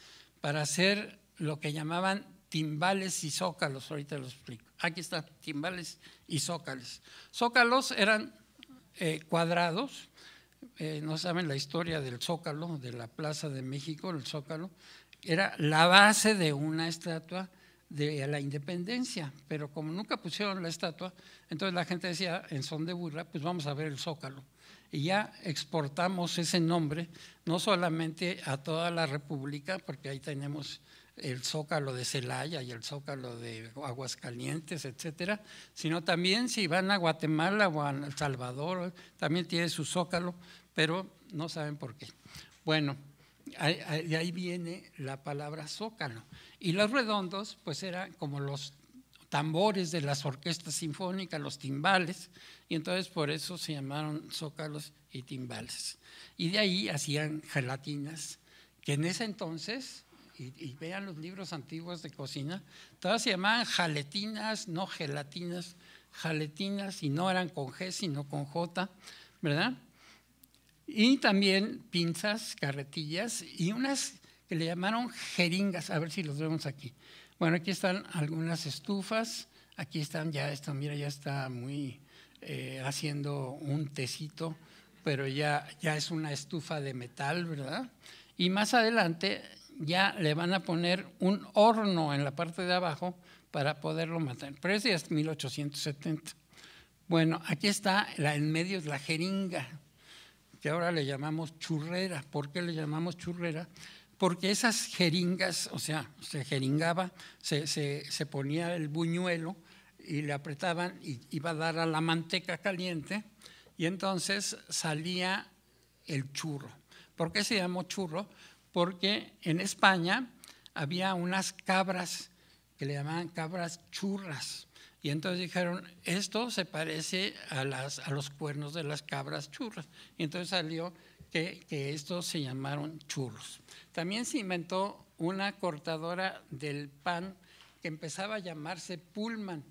B: para hacer lo que llamaban timbales y zócalos, ahorita lo explico. Aquí están timbales y zócalos. Zócalos eran eh, cuadrados, eh, no saben la historia del zócalo, de la Plaza de México, el zócalo, era la base de una estatua de la independencia, pero como nunca pusieron la estatua, entonces la gente decía en son de burra, pues vamos a ver el zócalo. Y ya exportamos ese nombre, no solamente a toda la República, porque ahí tenemos el zócalo de Celaya y el zócalo de Aguascalientes, etcétera, sino también si van a Guatemala o a El Salvador, también tiene su zócalo, pero no saben por qué. Bueno, de ahí viene la palabra zócalo. Y los redondos, pues eran como los tambores de las orquestas sinfónicas, los timbales, y entonces por eso se llamaron zócalos y timbales. Y de ahí hacían gelatinas, que en ese entonces, y, vean los libros antiguos de cocina, todas se llamaban jaletinas, no gelatinas, jaletinas, y no eran con G, sino con J, ¿verdad? Y también pinzas, carretillas y unas que le llamaron jeringas, a ver si los vemos aquí. Bueno, aquí están algunas estufas, aquí están ya, esto, mira, ya está muy eh, haciendo un tecito, pero ya, ya es una estufa de metal, ¿verdad? Y más adelante ya le van a poner un horno en la parte de abajo para poderlo matar. Pero ese es 1870. Bueno, aquí está en medio es la jeringa, que ahora le llamamos churrera. ¿Por qué le llamamos churrera? porque esas jeringas, o sea, se jeringaba, se, ponía el buñuelo y le apretaban y iba a dar a la manteca caliente y entonces salía el churro. ¿Por qué se llamó churro? Porque en España había unas cabras que le llamaban cabras churras. Y entonces dijeron, esto se parece a, las, a los cuernos de las cabras churras. Y entonces salió que, estos se llamaron churros. También se inventó una cortadora del pan que empezaba a llamarse Pullman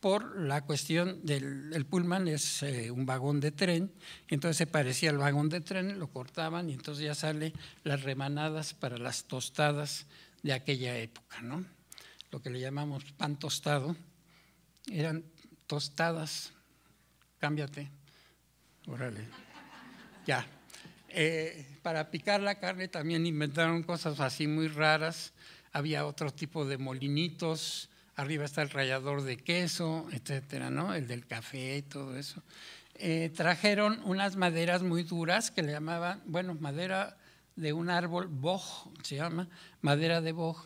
B: por la cuestión del el Pullman es eh, un vagón de tren, entonces se parecía al vagón de tren, lo cortaban y entonces ya sale las remanadas para las tostadas de aquella época, ¿no? Lo que le llamamos pan tostado, eran tostadas, cámbiate, órale, ya. Eh, para picar la carne también inventaron cosas así muy raras. Había otro tipo de molinitos, arriba está el rallador de queso, etcétera, ¿no? El del café y todo eso. Eh, trajeron unas maderas muy duras que le llamaban, bueno, madera de un árbol, boj, se llama, madera de boj,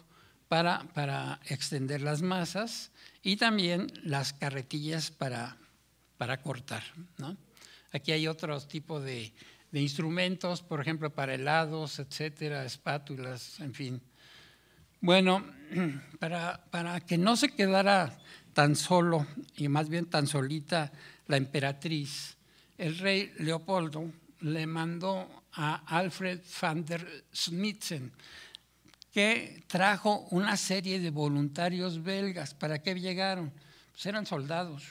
B: para, para extender las masas y también las carretillas para, para cortar. ¿no? Aquí hay otro tipo de, de instrumentos, por ejemplo, para helados, etcétera, espátulas, en fin. Bueno, para, para que no se quedara tan solo y más bien tan solita la emperatriz, el rey Leopoldo le mandó a Alfred van der Smitsen, que trajo una serie de voluntarios belgas. ¿Para qué llegaron? Pues eran soldados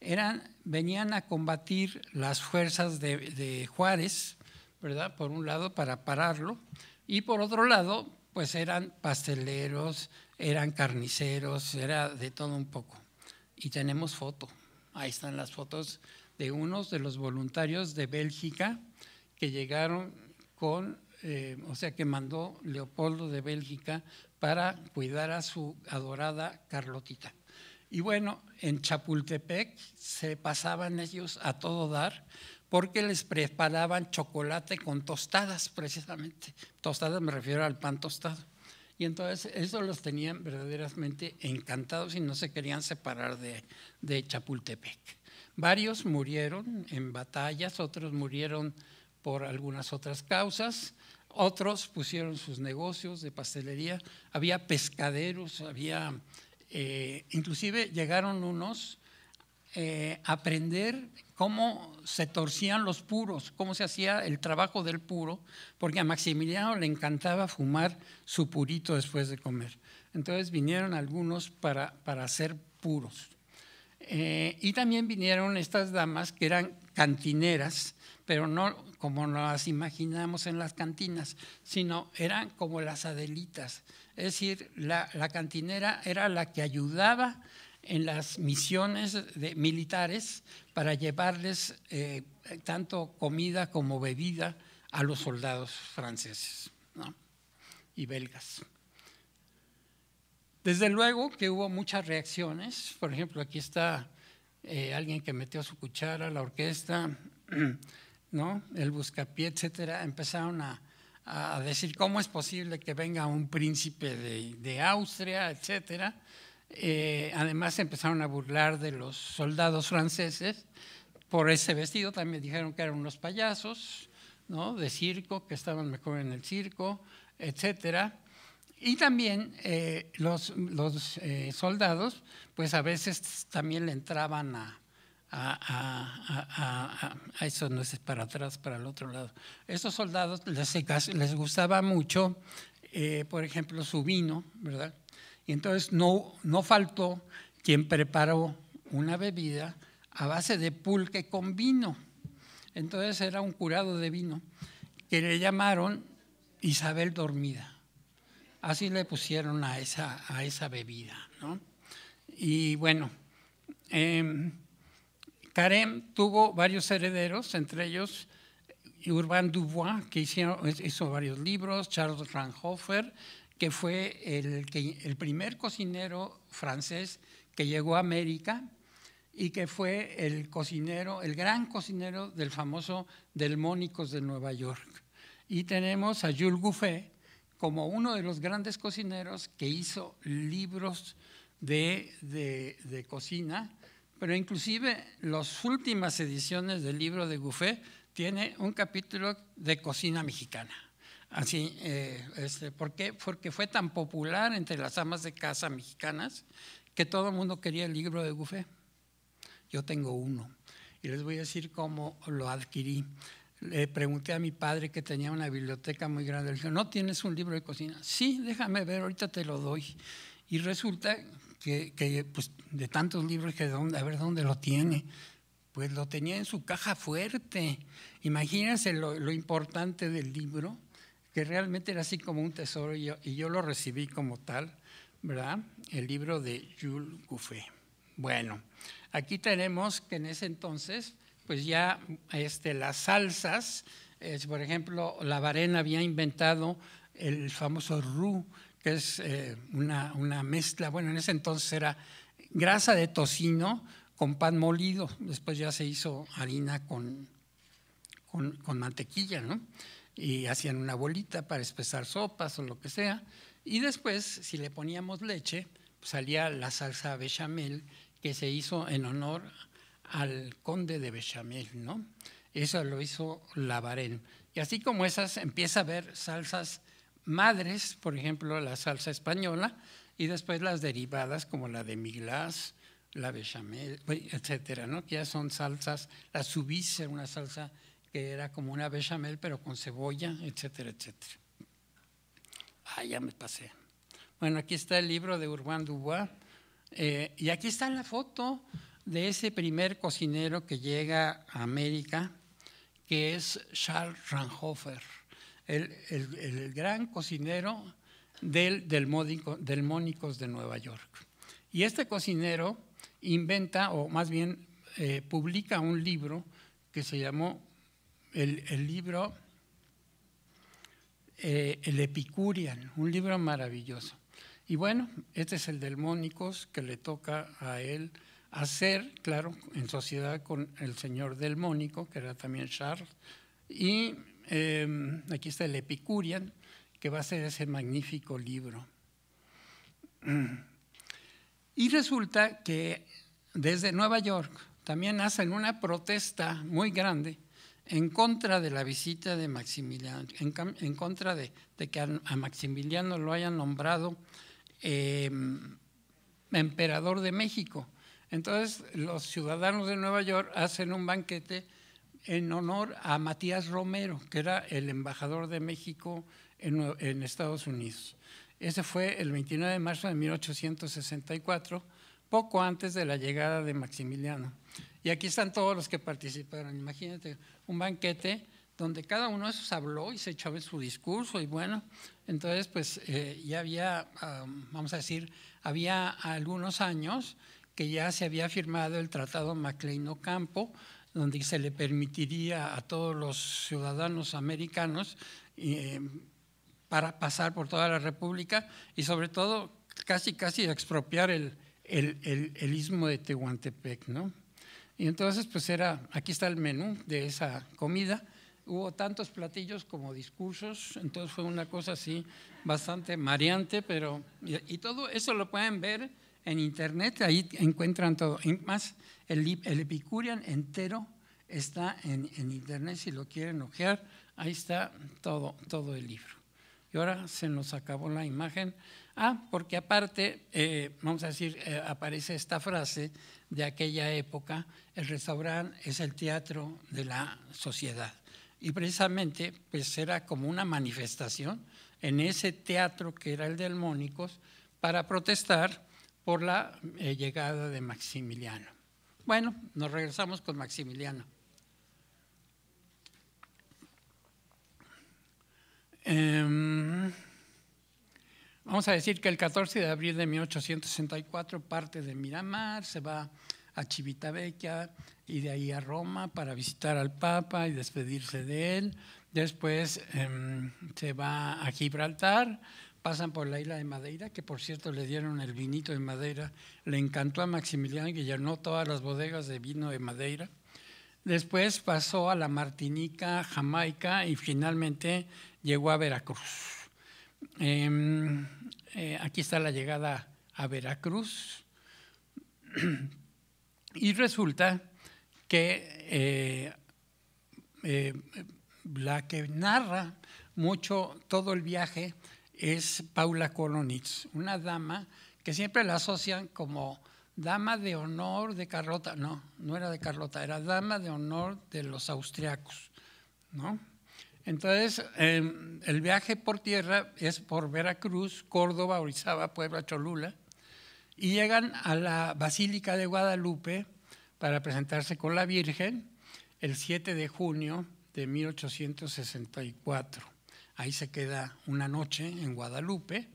B: eran, venían a combatir las fuerzas de, Juárez, ¿verdad? Por un lado, para pararlo, y por otro lado, pues eran pasteleros, eran carniceros, era de todo un poco. Y tenemos foto, ahí están las fotos de unos de los voluntarios de Bélgica que llegaron con, eh, o sea, que mandó Leopoldo de Bélgica para cuidar a su adorada Carlotita. Y bueno, en Chapultepec se pasaban ellos a todo dar porque les preparaban chocolate con tostadas, precisamente. Tostadas me refiero al pan tostado. Y entonces eso los tenían verdaderamente encantados y no se querían separar de, de Chapultepec. Varios murieron en batallas, otros murieron por algunas otras causas, otros pusieron sus negocios de pastelería, había pescaderos, había eh, inclusive llegaron unos eh, a aprender cómo se torcían los puros, cómo se hacía el trabajo del puro, porque a Maximiliano le encantaba fumar su purito después de comer. Entonces vinieron algunos para, para hacer puros. Eh, y también vinieron estas damas que eran cantineras, pero no como las imaginamos en las cantinas, sino eran como las adelitas. Es decir, la, cantinera era la que ayudaba en las misiones de, militares para llevarles eh, tanto comida como bebida a los soldados franceses y belgas. Desde luego que hubo muchas reacciones, por ejemplo, aquí está eh, alguien que metió su cuchara, la orquesta, el buscapié, etcétera, empezaron a, decir cómo es posible que venga un príncipe de, Austria, etcétera. Eh, además empezaron a burlar de los soldados franceses por ese vestido, también dijeron que eran unos payasos, de circo, que estaban mejor en el circo, etcétera. Y también eh, los, los eh, soldados, pues a veces también le entraban a, a, a, no es para atrás, para el otro lado. esos soldados les, les gustaba mucho, eh, por ejemplo, su vino, ¿verdad? Y entonces no, no faltó quien preparó una bebida a base de pulque con vino. Entonces era un curado de vino que le llamaron Isabel Dormida. Así le pusieron a esa, a esa bebida. ¿no? Y bueno, eh, tuvo varios herederos, entre ellos eh, Urbain Dubois, que hizo varios libros, Charles Ranhofer, que fue el, que, el primer cocinero francés que llegó a América y que fue el cocinero, el gran cocinero del famoso Delmónicos de Nueva York. Y tenemos a Jules Gouffet, como uno de los grandes cocineros que hizo libros de, cocina, pero inclusive las últimas ediciones del libro de Buffet tiene un capítulo de cocina mexicana. Así, eh, este, ¿por qué? Porque fue tan popular entre las amas de casa mexicanas que todo el mundo quería el libro de Buffet. Yo tengo uno y les voy a decir cómo lo adquirí le pregunté a mi padre que tenía una biblioteca muy grande. Le dije, ¿no tienes un libro de cocina? Sí, déjame ver, ahorita te lo doy. Y resulta que, pues, de tantos libros que a ver dónde lo tiene. Pues lo tenía en su caja fuerte. Imagínense lo, importante del libro, que realmente era así como un tesoro y yo, lo recibí como tal, ¿verdad? El libro de Jules Gouffet. Bueno, aquí tenemos que en ese entonces pues ya este, las salsas, es, por ejemplo, la Varena había inventado el famoso roux, que es eh, una, mezcla, bueno, en ese entonces era grasa de tocino con pan molido, después ya se hizo harina con, con, mantequilla, ¿no? Y hacían una bolita para espesar sopas o lo que sea. Y después, si le poníamos leche, salía la salsa bechamel que se hizo en honor a al conde de Bechamel, ¿no? Eso lo hizo Lavarén. Y así como esas, empieza a ver salsas madres, por ejemplo, la salsa española, y después las derivadas como la de Miglas, la bechamel, etcétera, ¿no? Que ya son salsas, la subice, una salsa que era como una bechamel, pero con cebolla, etcétera, etcétera. Ah, ya me pasé. Bueno, aquí está el libro de Urbain Dubois, eh, y aquí está la foto de ese primer cocinero que llega a América, que es Charles Ranhofer, el, gran cocinero del, del, Mónicos de Nueva York. Y este cocinero inventa, o más bien eh, publica un libro que se llamó el, libro eh, El Epicurian, un libro maravilloso. Y bueno, este es el del Mónicos que le toca a él hacer, claro, en sociedad con el señor del Mónico, que era también Charles, y em, aquí está el Epicurian, que va a ser ese magnífico libro. Y resulta que desde Nueva York también hacen una protesta muy grande en contra de la visita de Maximiliano, en, contra de, que a, Maximiliano lo hayan nombrado em, emperador de México entonces, los ciudadanos de Nueva York hacen un banquete en honor a Matías Romero, que era el embajador de México en, Estados Unidos. Ese fue el 29 de marzo de 1864, poco antes de la llegada de Maximiliano. Y aquí están todos los que participaron. Imagínate, un banquete donde cada uno de esos habló y se echaba su discurso y bueno, entonces pues eh, ya había, ah, vamos a decir, había algunos años que ya se había firmado el Tratado Macleino-Campo, donde se le permitiría a todos los ciudadanos americanos eh, para pasar por toda la República y sobre todo casi casi expropiar el, el, el, istmo de Tehuantepec. ¿no? Y entonces pues era, aquí está el menú de esa comida, hubo tantos platillos como discursos, entonces fue una cosa así bastante mareante, pero y todo eso lo pueden ver en internet, ahí encuentran todo. más, el, el entero está en, internet, si lo quieren ojear, ahí está todo, todo el libro. Y ahora se nos acabó la imagen. Ah, porque aparte, eh, vamos a decir, eh, aparece esta frase de aquella época, el restaurante es el teatro de la sociedad. Y precisamente, pues era como una manifestación en ese teatro que era el de Mónicos para protestar por la eh, llegada de Maximiliano. Bueno, nos regresamos con Maximiliano. Em, vamos a decir que el 14 de abril de 1864 parte de Miramar, se va a Civitavecchia y de ahí a Roma para visitar al Papa y despedirse de él. Después em, se va a Gibraltar, pasan por la isla de Madeira, que por cierto le dieron el vinito de Madeira, le encantó a Maximiliano que llenó todas las bodegas de vino de Madeira. Después pasó a la Martinica, Jamaica y finalmente llegó a Veracruz. Em, eh, aquí está la llegada a Veracruz y resulta que eh, eh, la que narra mucho todo el viaje es Paula Kolonitz, una dama que siempre la asocian como dama de honor de Carlota, no, no era de Carlota, era dama de honor de los austriacos, Entonces, em, el viaje por tierra es por Veracruz, Córdoba, Orizaba, Puebla, Cholula, y llegan a la Basílica de Guadalupe para presentarse con la Virgen el 7 de junio de 1864 ahí se queda una noche en Guadalupe.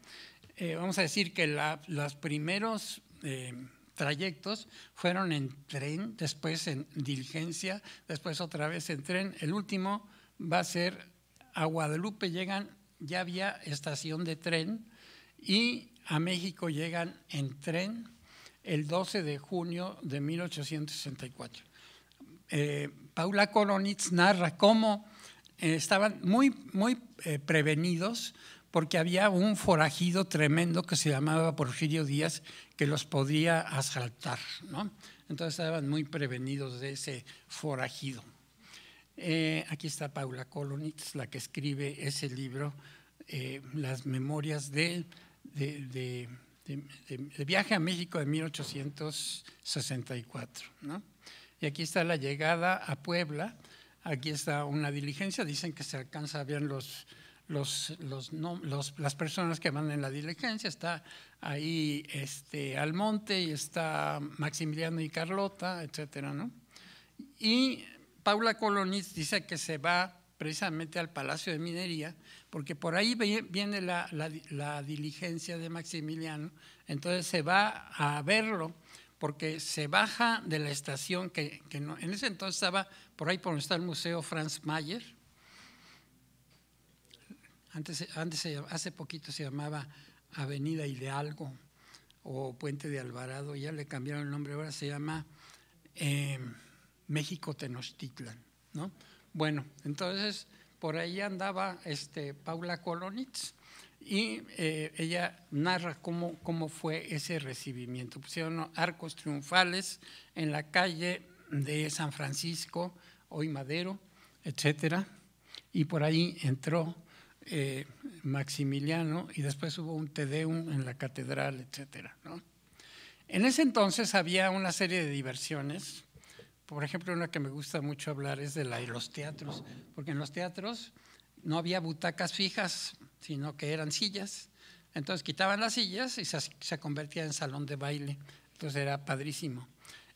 B: Eh, vamos a decir que los primeros eh, trayectos fueron en tren, después en diligencia, después otra vez en tren. El último va a ser a Guadalupe llegan, ya había estación de tren y a México llegan en tren el 12 de junio de 1864. Eh, Paula Kolonitz narra cómo estaban muy, muy eh, prevenidos porque había un forajido tremendo que se llamaba Porfirio Díaz que los podía asaltar. Entonces estaban muy prevenidos de ese forajido. Eh, aquí está Paula Kolonitz, la que escribe ese libro, eh, Las Memorias de, Viaje a México de 1864. Y aquí está la llegada a Puebla Aquí está una diligencia, dicen que se alcanza bien los, los, las personas que van en la diligencia, está ahí este, Almonte y está Maximiliano y Carlota, etcétera, ¿no? Y Paula Coloniz dice que se va precisamente al Palacio de Minería, porque por ahí viene la diligencia de Maximiliano, entonces se va a verlo porque se baja de la estación que, en ese entonces estaba por ahí por donde está el Museo Franz Mayer. Antes, hace poquito se llamaba Avenida Idealgo o Puente de Alvarado, ya le cambiaron el nombre, ahora se llama eh, México Tenochtitlan. Bueno, entonces por ahí andaba este, Paula Kolonitz y eh, ella narra cómo, cómo fue ese recibimiento. Pusieron arcos triunfales en la calle de San Francisco, hoy Madero, etcétera. Y por ahí entró eh, Maximiliano y después hubo un Tedeum en la catedral, etcétera. En ese entonces había una serie de diversiones. Por ejemplo, una que me gusta mucho hablar es de los teatros, porque en los teatros no había butacas fijas, sino que eran sillas. Entonces quitaban las sillas y se, convertía en salón de baile. Entonces era padrísimo.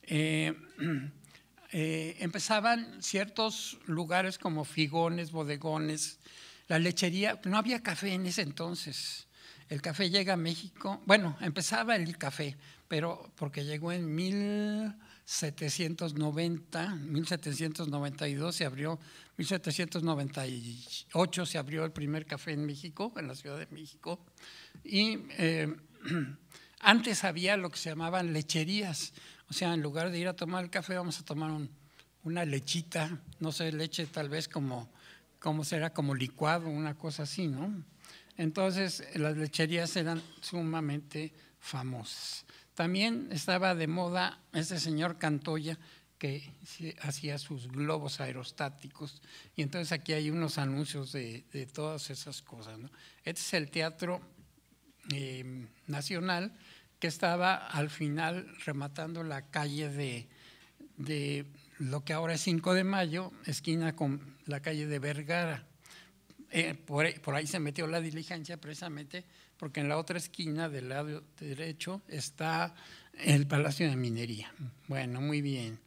B: Eh, eh, empezaban ciertos lugares como figones, bodegones, la lechería, no había café en ese entonces. El café llega a México, bueno, empezaba el café, pero porque llegó en mil... 1790, 1792 se abrió, 1798 se abrió el primer café en México, en la Ciudad de México, y eh, antes había lo que se llamaban lecherías, o sea, en lugar de ir a tomar el café vamos a tomar una lechita, no sé, leche tal vez como, como será, como licuado, una cosa así, ¿no? Entonces las lecherías eran sumamente famosas. También estaba de moda ese señor Cantoya que hacía sus globos aerostáticos. Y entonces aquí hay unos anuncios de, todas esas cosas. Este es el Teatro em, Nacional que estaba al final rematando la calle de, de lo que ahora es 5 de mayo, esquina con la calle de Vergara. Eh, por, ahí, se metió la diligencia precisamente porque en la otra esquina del lado derecho está el Palacio de Minería. Bueno, muy bien.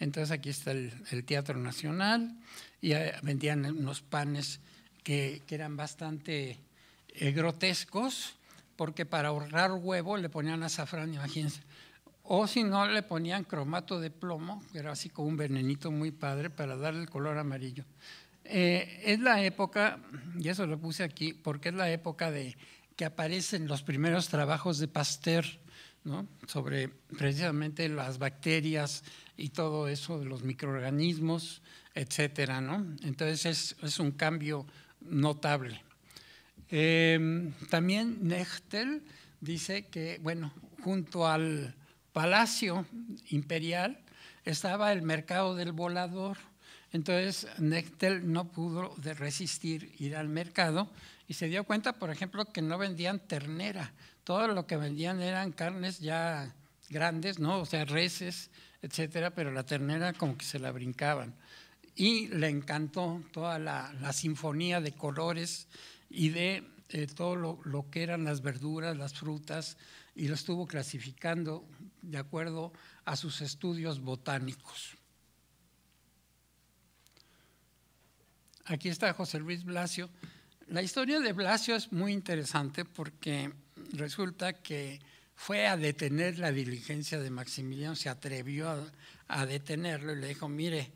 B: Entonces aquí está el, Teatro Nacional y eh, vendían unos panes que, eran bastante eh, grotescos porque para ahorrar huevo le ponían azafrán, imagínense. O si no, le ponían cromato de plomo, que era así como un venenito muy padre para darle el color amarillo. Eh, es la época, y eso lo puse aquí, porque es la época de que aparecen los primeros trabajos de Pasteur sobre precisamente las bacterias y todo eso de los microorganismos, etcétera. Entonces es, un cambio notable. Em, también Nechtel dice que, bueno, junto al palacio imperial estaba el mercado del volador, entonces Nechtel no pudo de resistir ir al mercado y se dio cuenta, por ejemplo, que no vendían ternera. Todo lo que vendían eran carnes ya grandes, ¿no? O sea, reses, etcétera, pero la ternera como que se la brincaban. Y le encantó toda la, sinfonía de colores y de eh, todo lo, que eran las verduras, las frutas, y lo estuvo clasificando de acuerdo a sus estudios botánicos. aquí está José Luis Blasio. La historia de Blasio es muy interesante porque resulta que fue a detener la diligencia de Maximiliano, se atrevió a, detenerlo y le dijo, mire,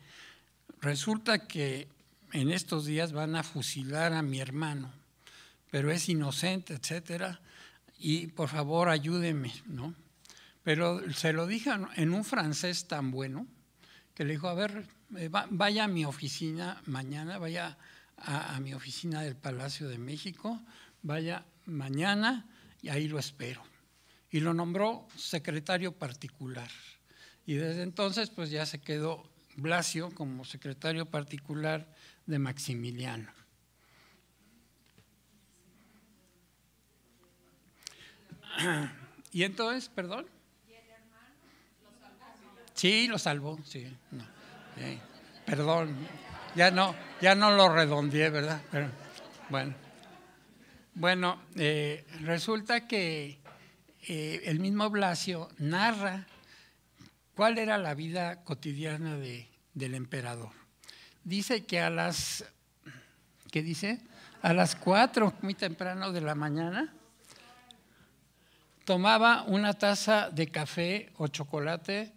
B: resulta que en estos días van a fusilar a mi hermano, pero es inocente, etcétera, y por favor ayúdeme, ¿no? Pero se lo dijo en un francés tan bueno que le dijo, a ver, eh, vaya a mi oficina mañana, vaya a, mi oficina del Palacio de México, vaya mañana y ahí lo espero. Y lo nombró secretario particular. Y desde entonces pues ya se quedó Blasio como secretario particular de Maximiliano. Y entonces, perdón. Sí, lo salvó, sí. No perdón, ya no, ya no lo redondeé, ¿verdad? Pero, bueno, bueno eh, resulta que eh, el mismo Blasio narra cuál era la vida cotidiana de, del emperador. Dice que a las, ¿qué dice? A las cuatro muy temprano de la mañana, tomaba una taza de café o chocolate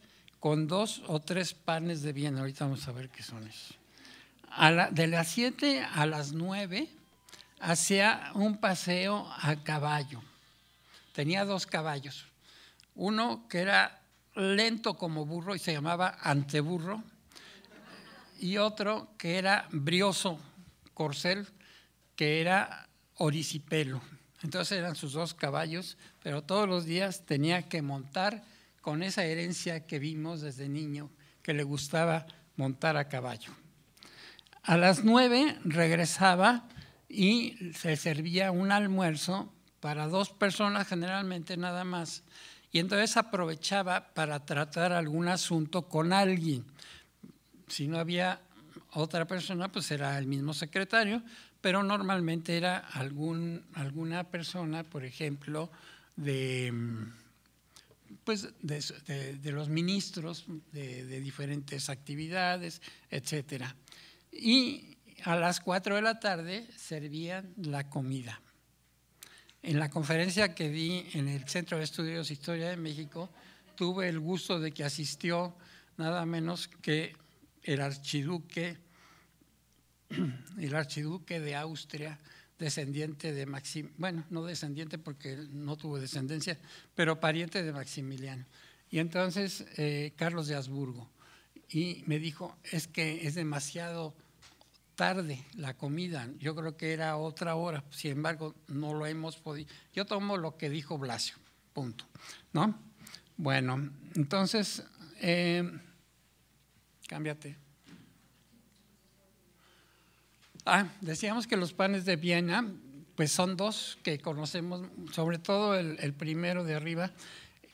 B: con dos o tres panes de bien, ahorita vamos a ver qué son esos. de las 7 a las 9 hacía un paseo a caballo. Tenía dos caballos. Uno que era lento como burro y se llamaba anteburro. Y otro que era brioso, corcel, que era oricipelo. Entonces eran sus dos caballos, pero todos los días tenía que montar con esa herencia que vimos desde niño, que le gustaba montar a caballo. A las nueve regresaba y se servía un almuerzo para dos personas generalmente nada más. Y entonces aprovechaba para tratar algún asunto con alguien. Si no había otra persona, pues era el mismo secretario, pero normalmente era algún, alguna persona, por ejemplo, de mm, pues de, los ministros de, diferentes actividades, etcétera. Y a las 4 de la tarde servían la comida. En la conferencia que di en el Centro de Estudios Historia de México, tuve el gusto de que asistió nada menos que el archiduque, el archiduque de Austria, descendiente de Maximiliano, bueno, no descendiente porque no tuvo descendencia, pero pariente de Maximiliano. Y entonces eh, Carlos de Asburgo. Y me dijo, es que es demasiado tarde la comida, yo creo que era otra hora, sin embargo, no lo hemos podido. Yo tomo lo que dijo Blasio, punto. ¿No? Bueno, entonces, eh, cámbiate. Ah, decíamos que los panes de Viena, pues son dos que conocemos, sobre todo el, primero de arriba,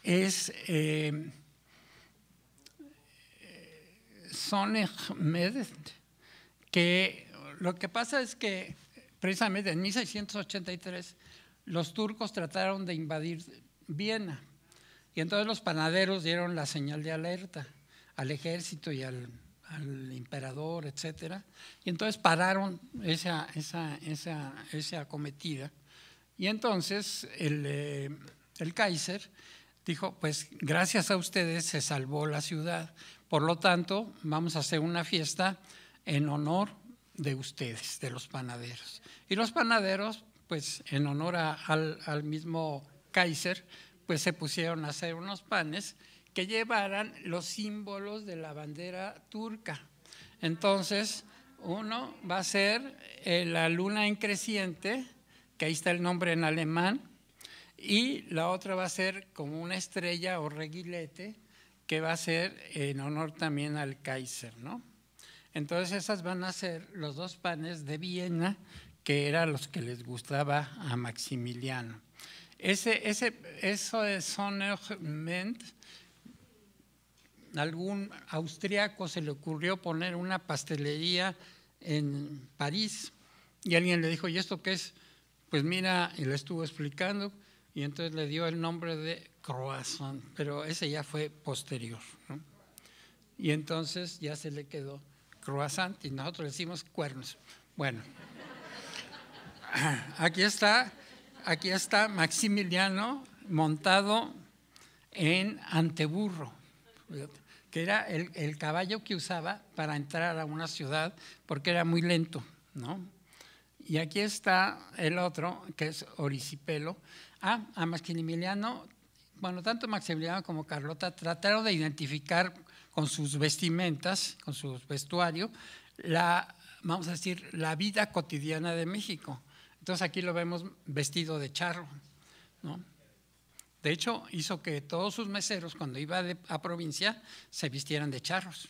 B: es eh, que lo que pasa es que precisamente en 1683 los turcos trataron de invadir Viena y entonces los panaderos dieron la señal de alerta al ejército y al al emperador, etcétera. Y entonces pararon esa, acometida. Y entonces eh, el, Kaiser dijo, pues gracias a ustedes se salvó la ciudad, por lo tanto vamos a hacer una fiesta en honor de ustedes, de los panaderos. Y los panaderos, pues en honor al, al mismo Kaiser, pues se pusieron a hacer unos panes que llevaran los símbolos de la bandera turca. Entonces, uno va a ser eh, la luna en creciente, que ahí está el nombre en alemán, y la otra va a ser como una estrella o reguilete, que va a ser en honor también al Kaiser, ¿no? Entonces esas van a ser los dos panes de Viena, que eran los que les gustaba a Maximiliano. Ese, ese, eso es Sonnerment algún austriaco se le ocurrió poner una pastelería en París y alguien le dijo, ¿y esto qué es? Pues mira, y le estuvo explicando y entonces le dio el nombre de croissant, pero ese ya fue posterior. Y entonces ya se le quedó croissant y nosotros le decimos cuernos. Bueno, aquí está, aquí está Maximiliano montado en anteburro. Fíjate que era el, caballo que usaba para entrar a una ciudad porque era muy lento, ¿no? Y aquí está el otro, que es Oricipelo. Ah, a Maximiliano, bueno, tanto Maximiliano como Carlota trataron de identificar con sus vestimentas, con su vestuario, la, vamos a decir, la vida cotidiana de México. Entonces aquí lo vemos vestido de charro, ¿no? De hecho, hizo que todos sus meseros, cuando iba a provincia, se vistieran de charros.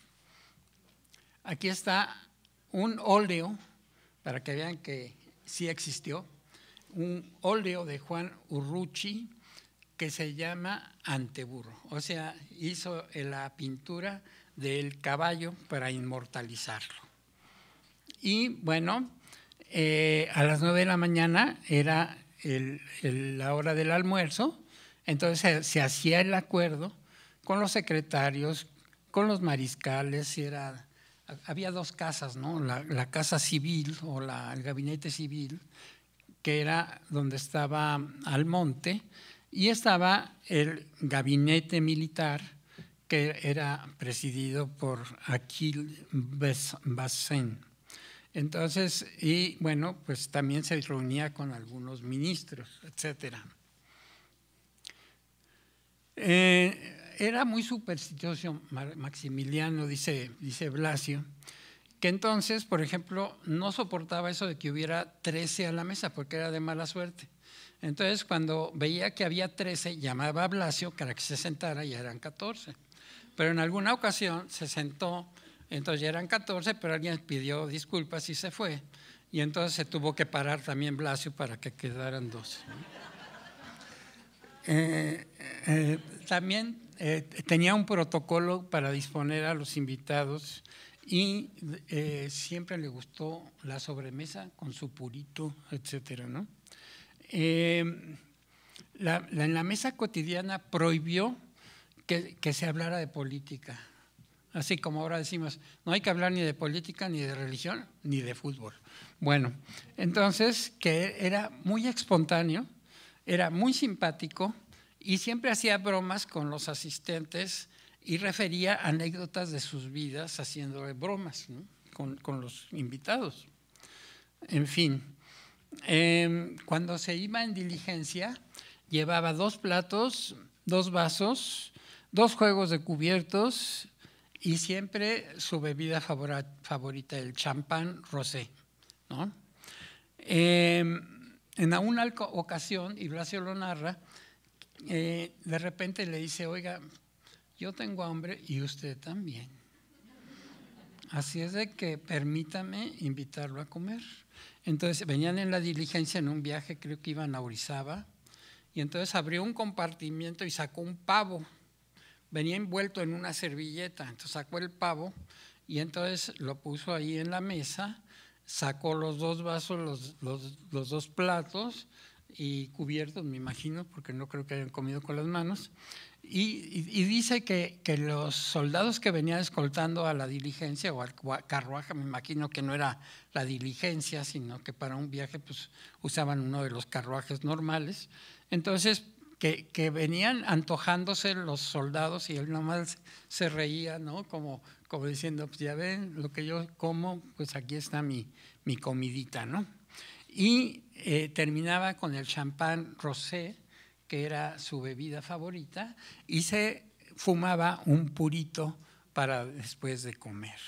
B: Aquí está un óleo, para que vean que sí existió, un óleo de Juan Urruchi que se llama Anteburro. O sea, hizo la pintura del caballo para inmortalizarlo. Y bueno, eh, a las nueve de la mañana era la hora del almuerzo entonces se hacía el acuerdo con los secretarios, con los mariscales, era, había dos casas, ¿no? La, casa civil o el gabinete civil, que era donde estaba Almonte, y estaba el gabinete militar, que era presidido por Aquil Bassén. Entonces, y bueno, pues también se reunía con algunos ministros, etcétera. Eh, era muy supersticioso Maximiliano, dice, dice Blasio, que entonces, por ejemplo, no soportaba eso de que hubiera 13 a la mesa porque era de mala suerte. Entonces, cuando veía que había 13, llamaba a Blasio para que se sentara, y eran 14. Pero en alguna ocasión se sentó, entonces ya eran 14, pero alguien pidió disculpas y se fue. Y entonces se tuvo que parar también Blasio para que quedaran 12. Eh, también eh, tenía un protocolo para disponer a los invitados y eh, siempre le gustó la sobremesa con su purito, etcétera, ¿no? en la mesa cotidiana prohibió que, que se hablara de política. Así como ahora decimos, no hay que hablar ni de política, ni de religión, ni de fútbol. Bueno, entonces que era muy espontáneo, era muy simpático, y siempre hacía bromas con los asistentes y refería anécdotas de sus vidas haciéndole bromas con, los invitados. En fin, em, cuando se iba en diligencia, llevaba dos platos, dos vasos, dos juegos de cubiertos y siempre su bebida favorita, el champán rosé. Em, en una ocasión, y lo narra, eh, de repente le dice, oiga, yo tengo hambre y usted también. Así es de que permítame invitarlo a comer. Entonces venían en la diligencia en un viaje, creo que iban a Orizaba, y entonces abrió un compartimiento y sacó un pavo. Venía envuelto en una servilleta, entonces sacó el pavo y entonces lo puso ahí en la mesa, sacó los dos vasos, los dos platos, y cubiertos, me imagino, porque no creo que hayan comido con las manos. Y, dice que, que, los soldados que venían escoltando a la diligencia o al carruaje, me imagino que no era la diligencia, sino que para un viaje pues, usaban uno de los carruajes normales. Entonces, que, que venían antojándose los soldados y él nomás se reía, ¿no? Como, como diciendo, pues ya ven, lo que yo como, pues aquí está mi, mi comidita, ¿no? Y eh, terminaba con el champán rosé, que era su bebida favorita, y se fumaba un purito para después de comer.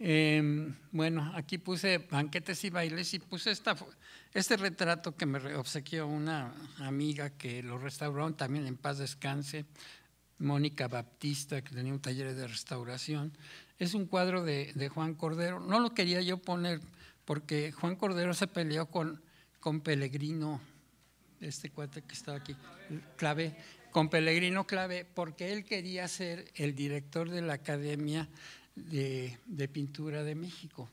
B: Em, bueno, aquí puse banquetes y bailes y puse este retrato que me obsequió una amiga que lo restauró, también en paz descanse, Mónica Baptista, que tenía un taller de restauración. Es un cuadro de, Juan Cordero. No lo quería yo poner porque Juan Cordero se peleó con, con Pellegrino, este cuate que está aquí, Clave, con Pellegrino Clave, porque él quería ser el director de la Academia de, Pintura de México.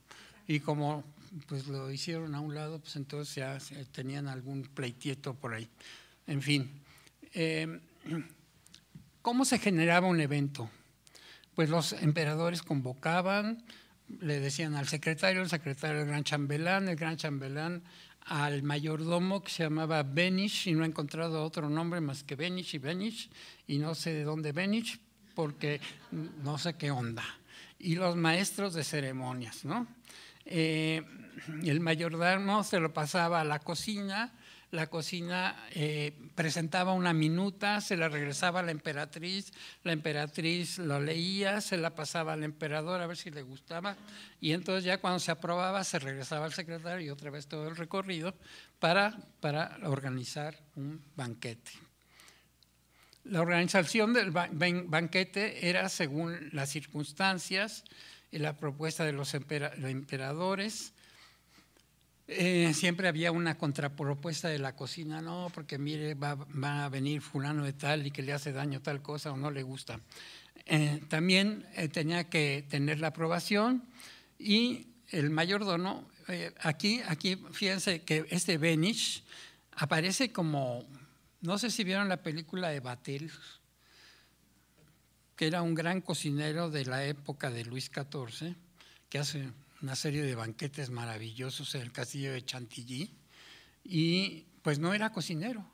B: Y como pues lo hicieron a un lado, pues entonces ya tenían algún pleitieto por ahí. En fin, eh, ¿cómo se generaba un evento? pues los emperadores convocaban, le decían al secretario, el secretario del gran chambelán, el gran chambelán al mayordomo que se llamaba Benish y no he encontrado otro nombre más que Benish y Benish y no sé de dónde Benish porque no sé qué onda. Y los maestros de ceremonias, ¿no? Eh, el mayordomo se lo pasaba a la cocina, la cocina eh, presentaba una minuta, se la regresaba a la emperatriz, la emperatriz lo leía, se la pasaba al emperador a ver si le gustaba, y entonces ya cuando se aprobaba se regresaba al secretario y otra vez todo el recorrido para, para organizar un banquete. La organización del banquete era según las circunstancias, y la propuesta de los emperadores, eh, siempre había una contrapropuesta de la cocina, no, porque mire, va, a venir fulano de tal y que le hace daño tal cosa o no le gusta. Eh, también eh, tenía que tener la aprobación y el mayordomo, aquí, aquí fíjense que este Benich aparece como, no sé si vieron la película de Batel, que era un gran cocinero de la época de Luis XIV, que hace una serie de banquetes maravillosos en el castillo de Chantilly y pues no era cocinero,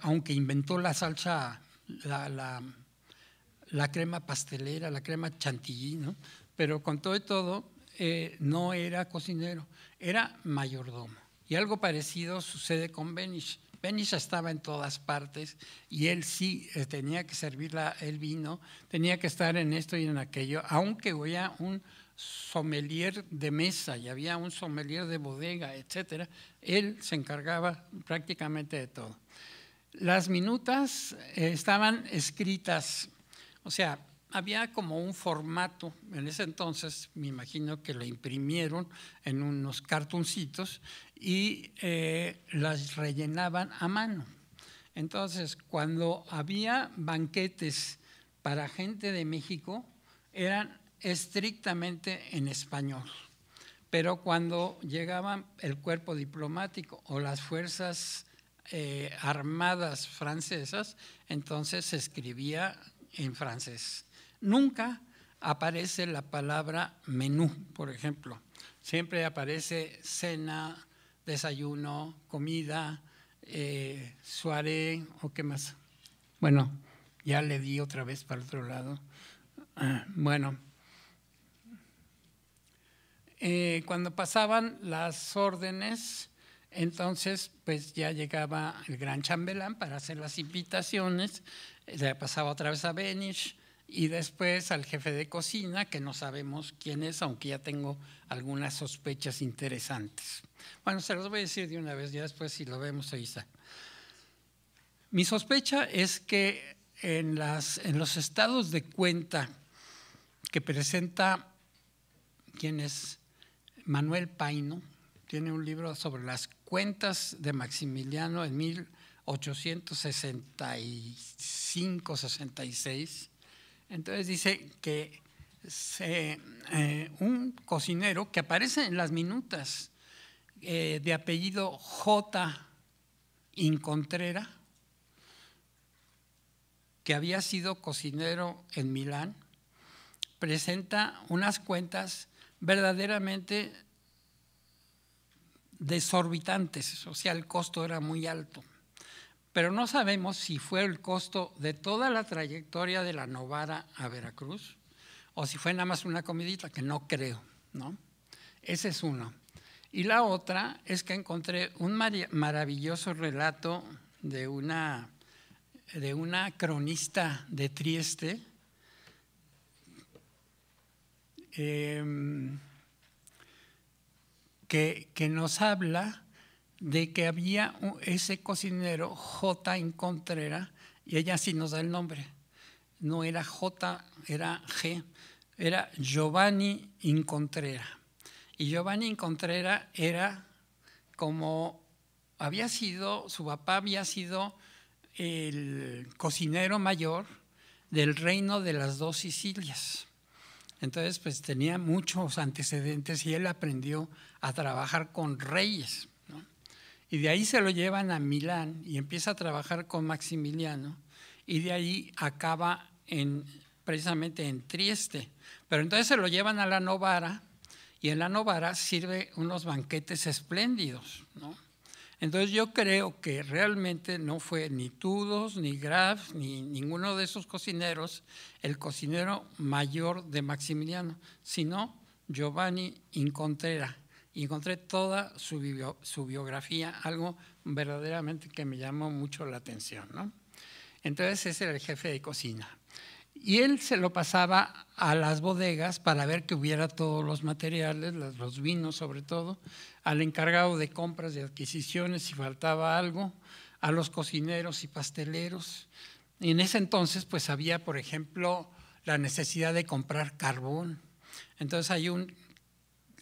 B: aunque, inventó la salsa, la, la, crema pastelera, la crema Chantilly, ¿no? pero con todo y todo eh, no era cocinero, era mayordomo. Y algo parecido sucede con Benish. Benish estaba en todas partes y él sí eh, tenía que servir el vino, tenía que estar en esto y en aquello, aunque hubiera un sommelier de mesa y había un sommelier de bodega, etcétera, Él se encargaba prácticamente de todo. Las minutas eh, estaban escritas, o sea, había como un formato, en ese entonces me imagino que lo imprimieron en unos cartoncitos y eh, las rellenaban a mano. Entonces, cuando había banquetes para gente de México, eran estrictamente en español. Pero cuando llegaba el cuerpo diplomático o las fuerzas eh, armadas francesas, entonces se escribía en francés. Nunca aparece la palabra menú, por ejemplo. Siempre aparece cena, desayuno, comida, eh, o qué más. Bueno, ya le di otra vez para el otro lado. Ah, bueno. Eh, cuando pasaban las órdenes, entonces pues ya llegaba el gran chambelán para hacer las invitaciones, eh, le pasaba otra vez a Benish y después al jefe de cocina, que no sabemos quién es, aunque ya tengo algunas sospechas interesantes. Bueno, se los voy a decir de una vez, ya después si lo vemos ahí está. Mi sospecha es que en, las, en los estados de cuenta que presenta, ¿quién es? Manuel Paino tiene un libro sobre las cuentas de Maximiliano en 1865-66. Entonces dice que eh, un cocinero que aparece en las minutas eh, de apellido J. Incontrera, que había sido cocinero en Milán, presenta unas cuentas verdaderamente desorbitantes, o sea, el costo era muy alto. Pero no sabemos si fue el costo de toda la trayectoria de la Novara a Veracruz o si fue nada más una comidita, que no creo, ¿no? Ese es uno. Y la otra es que encontré un maravilloso relato de una, de una cronista de Trieste, Em, que, nos habla de que había ese cocinero J. Incontrera, y ella sí nos da el nombre. No era J, era G, era Giovanni Incontrera. Y Giovanni Incontrera era como había sido, su papá había sido el cocinero mayor del reino de las dos Sicilias. Entonces, pues tenía muchos antecedentes y él aprendió a trabajar con reyes. Y de ahí se lo llevan a Milán y empieza a trabajar con Maximiliano y de ahí acaba en, precisamente en Trieste. Pero entonces se lo llevan a la Novara y en la Novara sirve unos banquetes espléndidos, ¿no? Entonces yo creo que realmente no fue ni Tudos, ni Graf, ni ninguno de esos cocineros el cocinero mayor de Maximiliano, sino Giovanni Incontrera. Y encontré toda su, biografía, algo verdaderamente que me llamó mucho la atención. Entonces ese era el jefe de cocina. Y él se lo pasaba a las bodegas para ver que hubiera todos los materiales, los vinos sobre todo, al encargado de compras y adquisiciones si faltaba algo, a los cocineros y pasteleros. Y en ese entonces, pues había, por ejemplo, la necesidad de comprar carbón. Entonces hay un,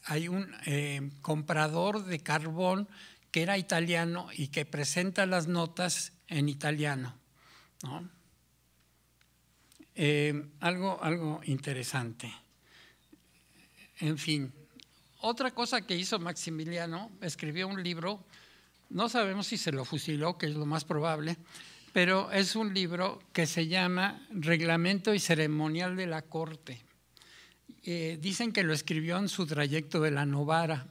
B: hay un eh, comprador de carbón que era italiano y que presenta las notas en italiano. Eh, algo, algo interesante. En fin, otra cosa que hizo Maximiliano, escribió un libro, no sabemos si se lo fusiló, que es lo más probable, pero es un libro que se llama Reglamento y Ceremonial de la Corte. Eh, dicen que lo escribió en su trayecto de la Novara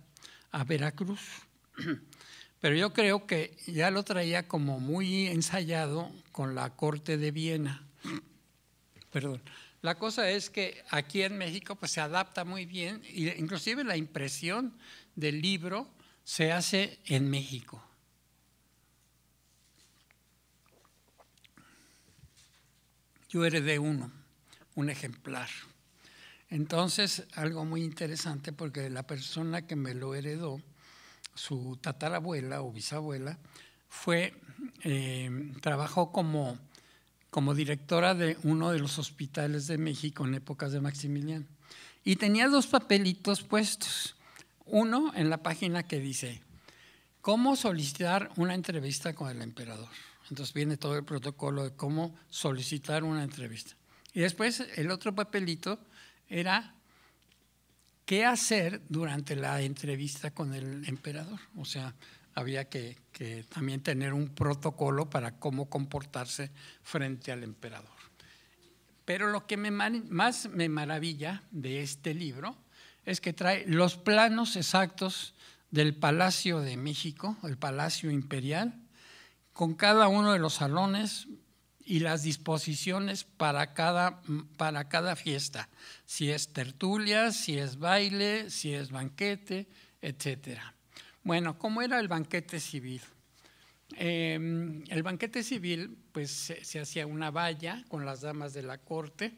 B: a Veracruz, pero yo creo que ya lo traía como muy ensayado con la Corte de Viena. Perdón la cosa es que aquí en México pues, se adapta muy bien, inclusive la impresión del libro se hace en México. Yo heredé uno, un ejemplar. Entonces, algo muy interesante porque la persona que me lo heredó, su tatarabuela o bisabuela, fue, eh, trabajó como como directora de uno de los hospitales de México en épocas de Maximiliano. Y tenía dos papelitos puestos. Uno en la página que dice, ¿cómo solicitar una entrevista con el emperador? Entonces viene todo el protocolo de cómo solicitar una entrevista. Y después el otro papelito era qué hacer durante la entrevista con el emperador. O sea, había que, también tener un protocolo para cómo comportarse frente al emperador. Pero lo que más me maravilla de este libro es que trae los planos exactos del Palacio de México, el Palacio Imperial, con cada uno de los salones y las disposiciones para cada, para cada fiesta, si es tertulia, si es baile, si es banquete, etcétera. Bueno, ¿cómo era el banquete civil? Em, el banquete civil, pues se, hacía una valla con las damas de la corte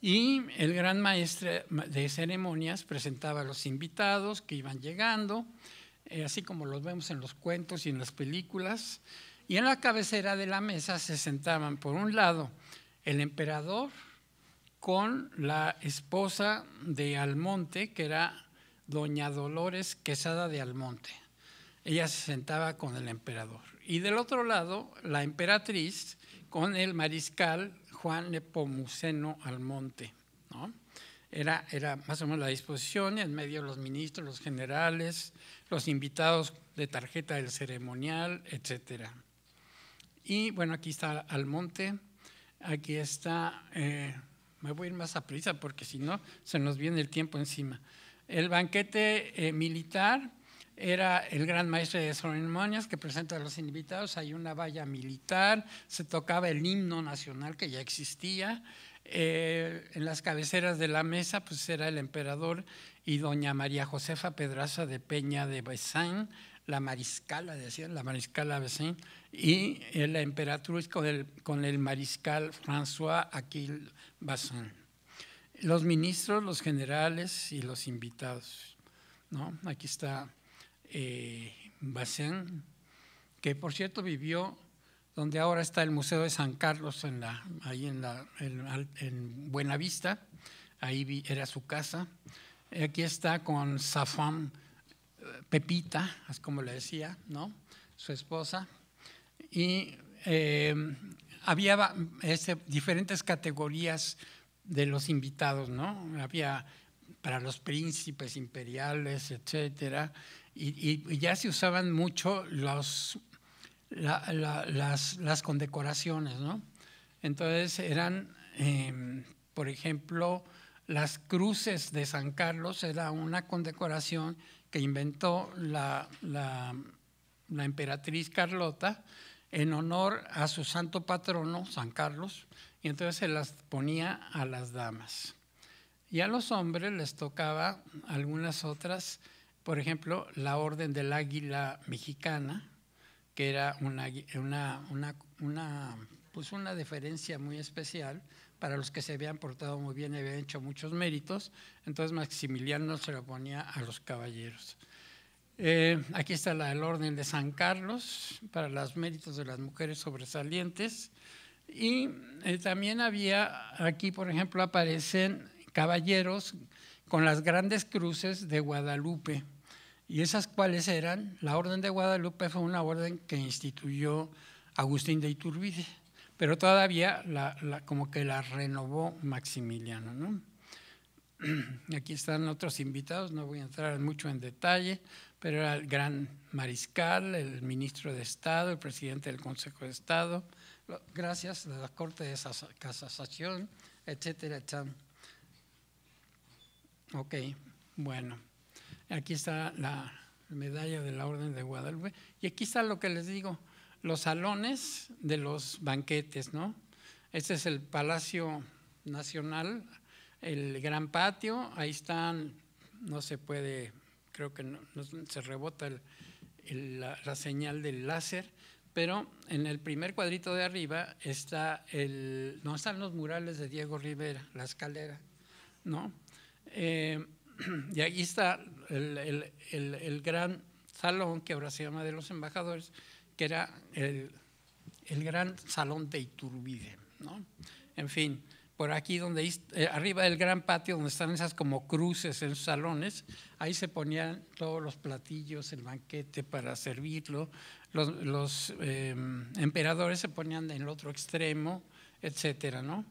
B: y el gran maestro de ceremonias presentaba a los invitados que iban llegando, eh, así como los vemos en los cuentos y en las películas. Y en la cabecera de la mesa se sentaban, por un lado, el emperador con la esposa de Almonte, que era doña Dolores Quesada de Almonte. Ella se sentaba con el emperador. Y del otro lado, la emperatriz con el mariscal Juan Nepomuceno Almonte. Era, era más o menos la disposición, en medio los ministros, los generales, los invitados de tarjeta del ceremonial, etcétera. Y bueno, aquí está Almonte, aquí está, eh, me voy a ir más a prisa porque si no se nos viene el tiempo encima. El banquete eh, militar era el gran maestro de ceremonias que presenta a los invitados, hay una valla militar, se tocaba el himno nacional que ya existía, eh, en las cabeceras de la mesa pues era el emperador y doña María Josefa Pedraza de Peña de Bessin, la mariscala, decía, la mariscala Bessin, y la emperatriz con el, con el mariscal François Aquil Bessin los ministros, los generales y los invitados. ¿no? Aquí está eh, que por cierto vivió donde ahora está el Museo de San Carlos, en la, ahí en, la, en, Buenavista, ahí era su casa. Aquí está con Safam eh, Pepita, es como le decía, ¿no? su esposa. Y eh, había este, diferentes categorías de los invitados, ¿no? Había para los príncipes imperiales, etcétera, y, ya se usaban mucho las, condecoraciones, ¿no? Entonces eran, em, por ejemplo, las cruces de San Carlos era una condecoración que inventó la emperatriz Carlota en honor a su santo patrono, San Carlos, y entonces se las ponía a las damas. Y a los hombres les tocaba algunas otras, por ejemplo, la Orden del Águila Mexicana, que era una, pues una, deferencia muy especial para los que se habían portado muy bien y habían hecho muchos méritos. Entonces Maximiliano se la ponía a los caballeros. Eh, aquí está la, Orden de San Carlos para los méritos de las mujeres sobresalientes. Y eh, también había, aquí por ejemplo aparecen caballeros con las grandes cruces de Guadalupe. ¿Y esas cuáles eran? La Orden de Guadalupe fue una orden que instituyó Agustín de Iturbide, pero todavía la, como que la renovó Maximiliano. Aquí están otros invitados, no voy a entrar mucho en detalle, pero era el gran mariscal, el ministro de Estado, el presidente del Consejo de Estado, gracias de la Corte de esa Casación, etcétera, etcétera. Ok, bueno, aquí está la medalla de la Orden de Guadalupe. Y aquí está lo que les digo, los salones de los banquetes, ¿no? Este es el Palacio Nacional, el gran patio, ahí están, no se puede, creo que no, se rebota la señal del láser, pero en el primer cuadrito de arriba está el, no están los murales de Diego Rivera, la escalera, ¿no? Eh, y ahí está el, gran salón que ahora se llama de los embajadores, que era el, gran salón de Iturbide, En fin, por aquí donde eh, arriba del gran patio donde están esas como cruces en salones, ahí se ponían todos los platillos, el banquete para servirlo, los, em, emperadores se ponían en el otro extremo, etcétera, ¿no?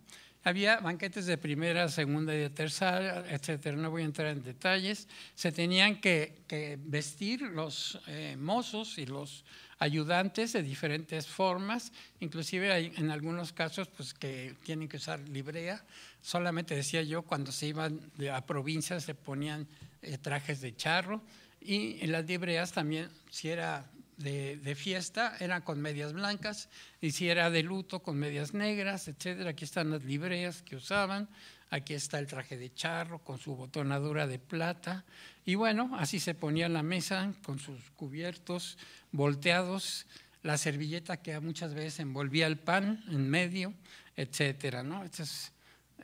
B: Había banquetes de primera, segunda y de tercera, etcétera. No voy a entrar en detalles. Se tenían que, vestir los eh, mozos y los ayudantes de diferentes formas. Inclusive hay en algunos casos pues, que tienen que usar librea. Solamente decía yo, cuando se iban a provincias se ponían eh, trajes de charro. Y en las libreas también, si era de, fiesta eran con medias blancas, y si era de luto con medias negras, etcétera. Aquí están las libreas que usaban, aquí está el traje de charro con su botonadura de plata, y bueno, así se ponía la mesa con sus cubiertos volteados, la servilleta que muchas veces envolvía el pan en medio, etcétera. ¿no?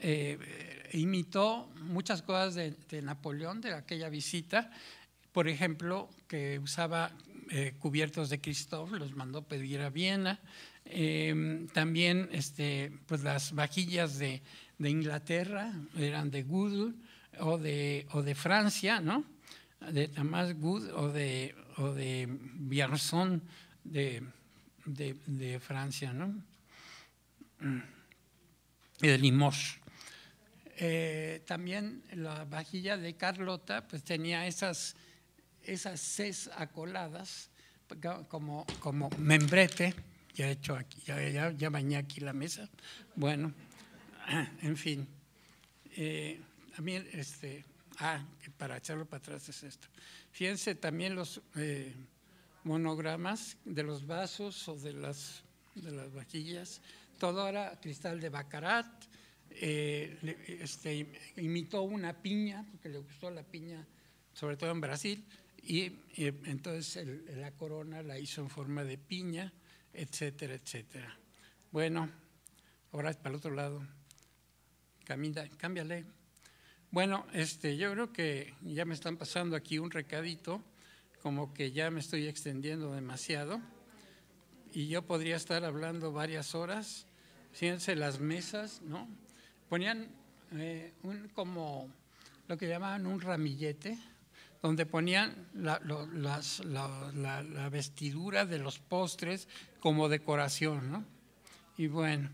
B: Eh, imitó muchas cosas de Napoleón de aquella visita, por ejemplo, que usaba eh, cubiertos de Christoph, los mandó pedir a Viena. Em, también este, pues las vajillas de, Inglaterra eran de Good o de, o de Francia, ¿no? de Tamás Good o de, o de de, Francia, ¿no? Mm. Y de Limoges. Eh, también la vajilla de Carlota pues tenía esas esas ses acoladas como, membrete. Ya he hecho aquí, ya, ya, bañé aquí la mesa. Bueno, en fin. también, eh, este, ah, para echarlo para atrás es esto. Fíjense también los eh, monogramas de los vasos o de las, vajillas. Todo era cristal de bacarat, eh, este, imitó una piña, porque le gustó la piña, sobre todo en Brasil. Y, entonces la corona la hizo en forma de piña, etcétera, etcétera. Bueno, ahora para el otro lado. Camina, cámbiale. Bueno, este, yo creo que ya me están pasando aquí un recadito, como que ya me estoy extendiendo demasiado y yo podría estar hablando varias horas. Fíjense las mesas, ¿no? Ponían eh, un, como lo que llamaban un ramillete, donde ponían la, vestidura de los postres como decoración. ¿no? Y bueno,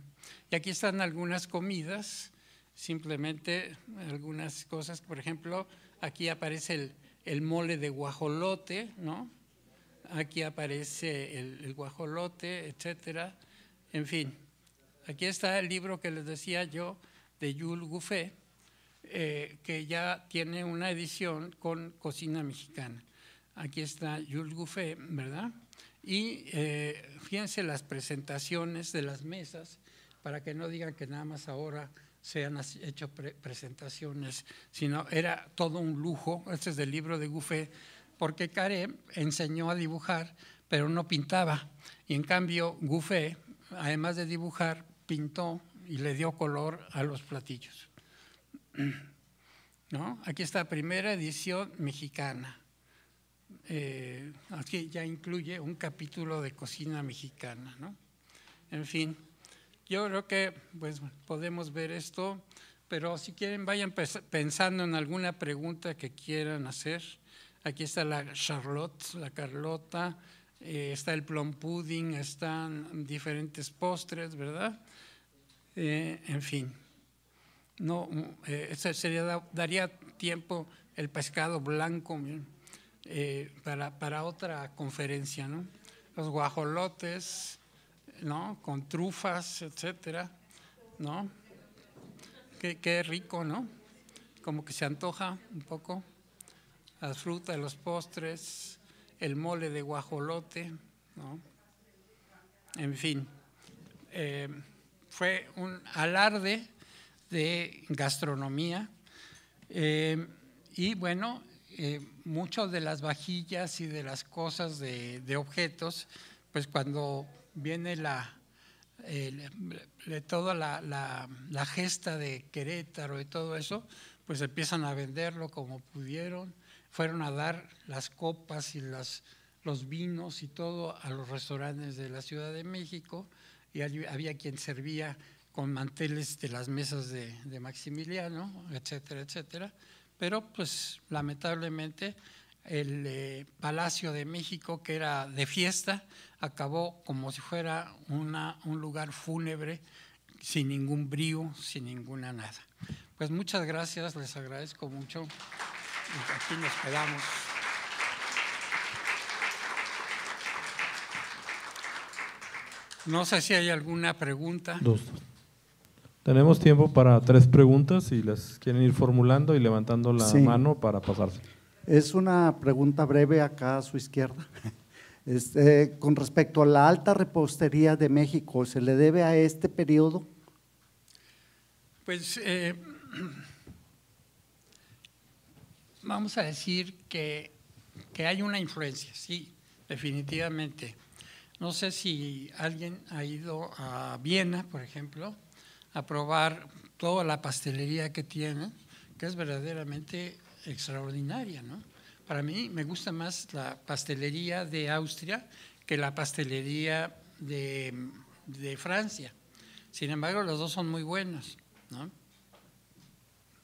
B: y aquí están algunas comidas, simplemente algunas cosas, por ejemplo, aquí aparece el, mole de guajolote, ¿no? aquí aparece el, guajolote, etcétera, en fin. Aquí está el libro que les decía yo de Jules Gouffet, eh, que ya tiene una edición con cocina mexicana. Aquí está Jules Gouffet, ¿verdad? Y eh, fíjense las presentaciones de las mesas, para que no digan que nada más ahora se han hecho presentaciones, sino era todo un lujo. Este es del libro de Gouffet, porque Care enseñó a dibujar, pero no pintaba. Y en cambio, Gouffet, además de dibujar, pintó y le dio color a los platillos. ¿No? Aquí está primera edición mexicana. Eh, aquí ya incluye un capítulo de cocina mexicana. ¿no? En fin, yo creo que pues, podemos ver esto, pero si quieren vayan pensando en alguna pregunta que quieran hacer. Aquí está la Charlotte, la Carlota, eh, está el plum pudding, están diferentes postres, ¿verdad? Eh, en fin no, mm, eh, daría tiempo el pescado blanco mm, eh, para, otra conferencia, ¿no? Los guajolotes, ¿no? Con trufas, etcétera, ¿no? Qué, rico, ¿no? Como que se antoja un poco. Las frutas, los postres, el mole de guajolote, ¿no? En fin, eh, fue un alarde de gastronomía. Eh, y bueno, eh, muchas de las vajillas y de las cosas de, objetos, pues cuando viene la, de toda la, la, gesta de Querétaro y todo eso, pues empiezan a venderlo como pudieron, fueron a dar las copas y las, los vinos y todo a los restaurantes de la Ciudad de México y había quien servía con manteles de las mesas de, Maximiliano, etcétera, etcétera. Pero pues lamentablemente el eh, Palacio de México, que era de fiesta, acabó como si fuera una, un lugar fúnebre, sin ningún brío, sin ninguna nada. Pues muchas gracias, les agradezco mucho. Aquí nos quedamos. No sé si hay alguna pregunta. Tenemos tiempo para tres preguntas, y las quieren ir formulando y levantando la mano para pasarse. Es una pregunta breve acá a su izquierda. Este, con respecto a la alta repostería de México, ¿se le debe a este periodo? Pues eh, vamos a decir que, que hay una influencia, sí, definitivamente. No sé si alguien ha ido a Viena, por ejemplo, a probar toda la pastelería que tiene, que es verdaderamente extraordinaria. ¿no? Para mí me gusta más la pastelería de Austria que la pastelería de, de Francia. Sin embargo, los dos son muy buenos. ¿no?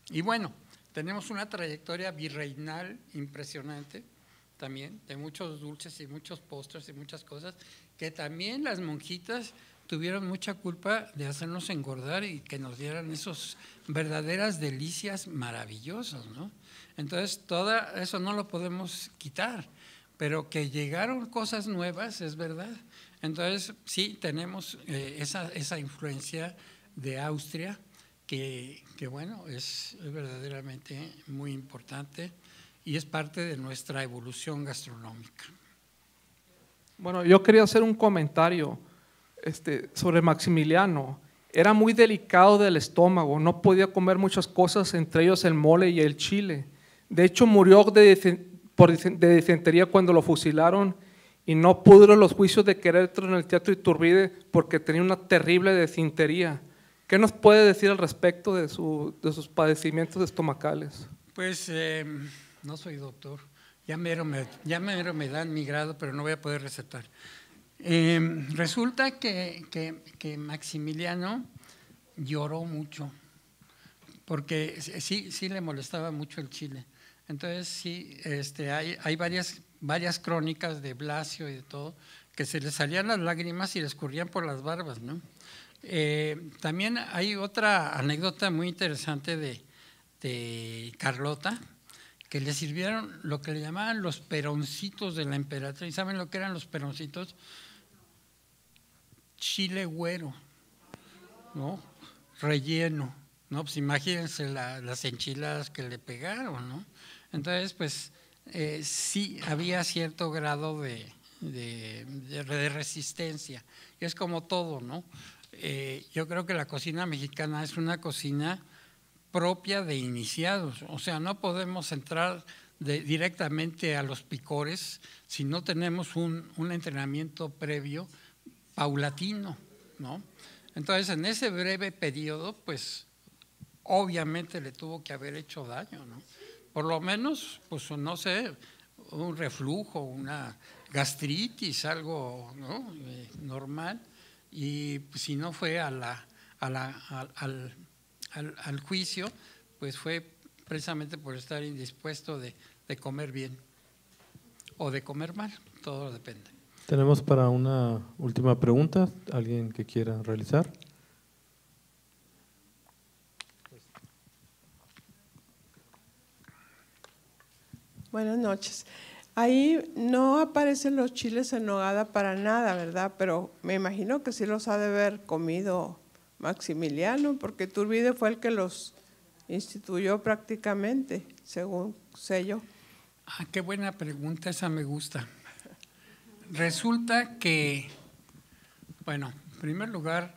B: Y bueno, tenemos una trayectoria virreinal impresionante también, de muchos dulces y muchos postres y muchas cosas, que también las monjitas tuvieron mucha culpa de hacernos engordar y que nos dieran esas verdaderas delicias maravillosas, ¿no? Entonces, todo eso no lo podemos quitar, pero que llegaron cosas nuevas, es verdad. Entonces, sí, tenemos eh, esa, influencia de Austria, que, bueno, es verdaderamente muy importante y es parte de nuestra evolución gastronómica.
A: Bueno, yo quería hacer un comentario. Este, sobre Maximiliano. Era muy delicado del estómago, no podía comer muchas cosas, entre ellos el mole y el chile. De hecho, murió de, disentería cuando lo fusilaron y no pudieron los juicios de Querétaro en el Teatro Iturbide porque tenía una terrible disentería. ¿Qué nos puede decir al respecto de, sus padecimientos estomacales?
B: Pues em, no soy doctor, ya me, ya me dan mi grado, pero no voy a poder recetar. Eh, resulta que, Maximiliano lloró mucho, porque sí, sí le molestaba mucho el Chile. Entonces, sí, este, hay, varias, varias crónicas de Blasio y de todo, que se le salían las lágrimas y le escurrían por las barbas, ¿no? Eh, también hay otra anécdota muy interesante de, de, Carlota, que le sirvieron lo que le llamaban los peroncitos de la emperatriz. ¿Saben lo que eran los peroncitos? chile güero, ¿no? Relleno, ¿no? Pues imagínense las enchiladas que le pegaron, ¿no? Entonces, pues eh, sí había cierto grado de, resistencia. Es como todo, ¿no? Eh, yo creo que la cocina mexicana es una cocina propia de iniciados, o sea, no podemos entrar directamente a los picores si no tenemos un entrenamiento previo paulatino, ¿no? Entonces, en ese breve periodo, pues obviamente le tuvo que haber hecho daño, ¿no? Por lo menos, pues no sé, un reflujo, una gastritis, algo ¿no? Eh, normal, y pues, si no fue a la, la, al, al, al, juicio, pues fue precisamente por estar indispuesto de comer bien o de comer mal, todo depende. Tenemos para una última pregunta, alguien que quiera realizar.
A: Buenas noches. Ahí no aparecen los chiles en nogada para nada, ¿verdad? Pero me imagino que sí los ha de haber comido Maximiliano, porque Turbide fue el que los
B: instituyó prácticamente, según sé yo. Ah, qué buena pregunta, esa me gusta resulta que, bueno, en primer lugar,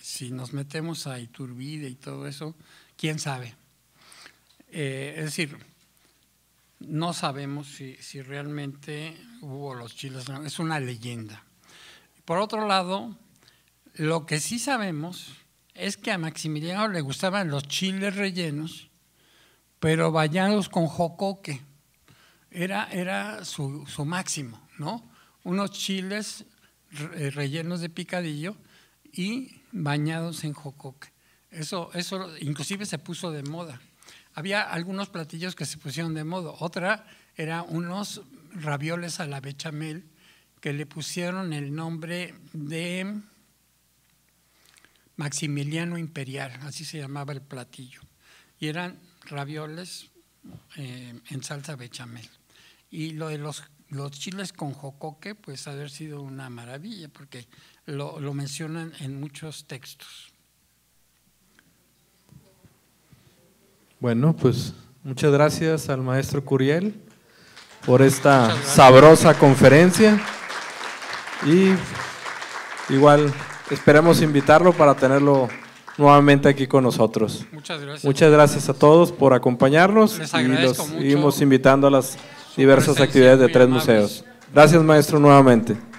B: si nos metemos a Iturbide y todo eso, quién sabe. Eh, es decir, no sabemos si, realmente hubo los chiles, es una leyenda. Por otro lado, lo que sí sabemos es que a Maximiliano le gustaban los chiles rellenos, pero bañados con jocoque. Era, era su máximo. ¿no? Unos chiles eh, rellenos de picadillo y bañados en jocoque. Eso, eso inclusive se puso de moda. Había algunos platillos que se pusieron de moda. Otra era unos ravioles a la bechamel que le pusieron el nombre de Maximiliano Imperial, así se llamaba el platillo. Y eran ravioles eh, en salsa bechamel. Y lo de los los chiles con jocoque, pues haber sido una maravilla, porque lo, mencionan en muchos textos.
A: Bueno, pues
B: muchas gracias al maestro Curiel
A: por esta sabrosa conferencia y igual esperamos invitarlo para tenerlo nuevamente aquí con nosotros. Muchas gracias. Muchas gracias a todos por acompañarnos y los seguimos invitando a las diversas actividades de tres museos. Gracias, maestro, nuevamente.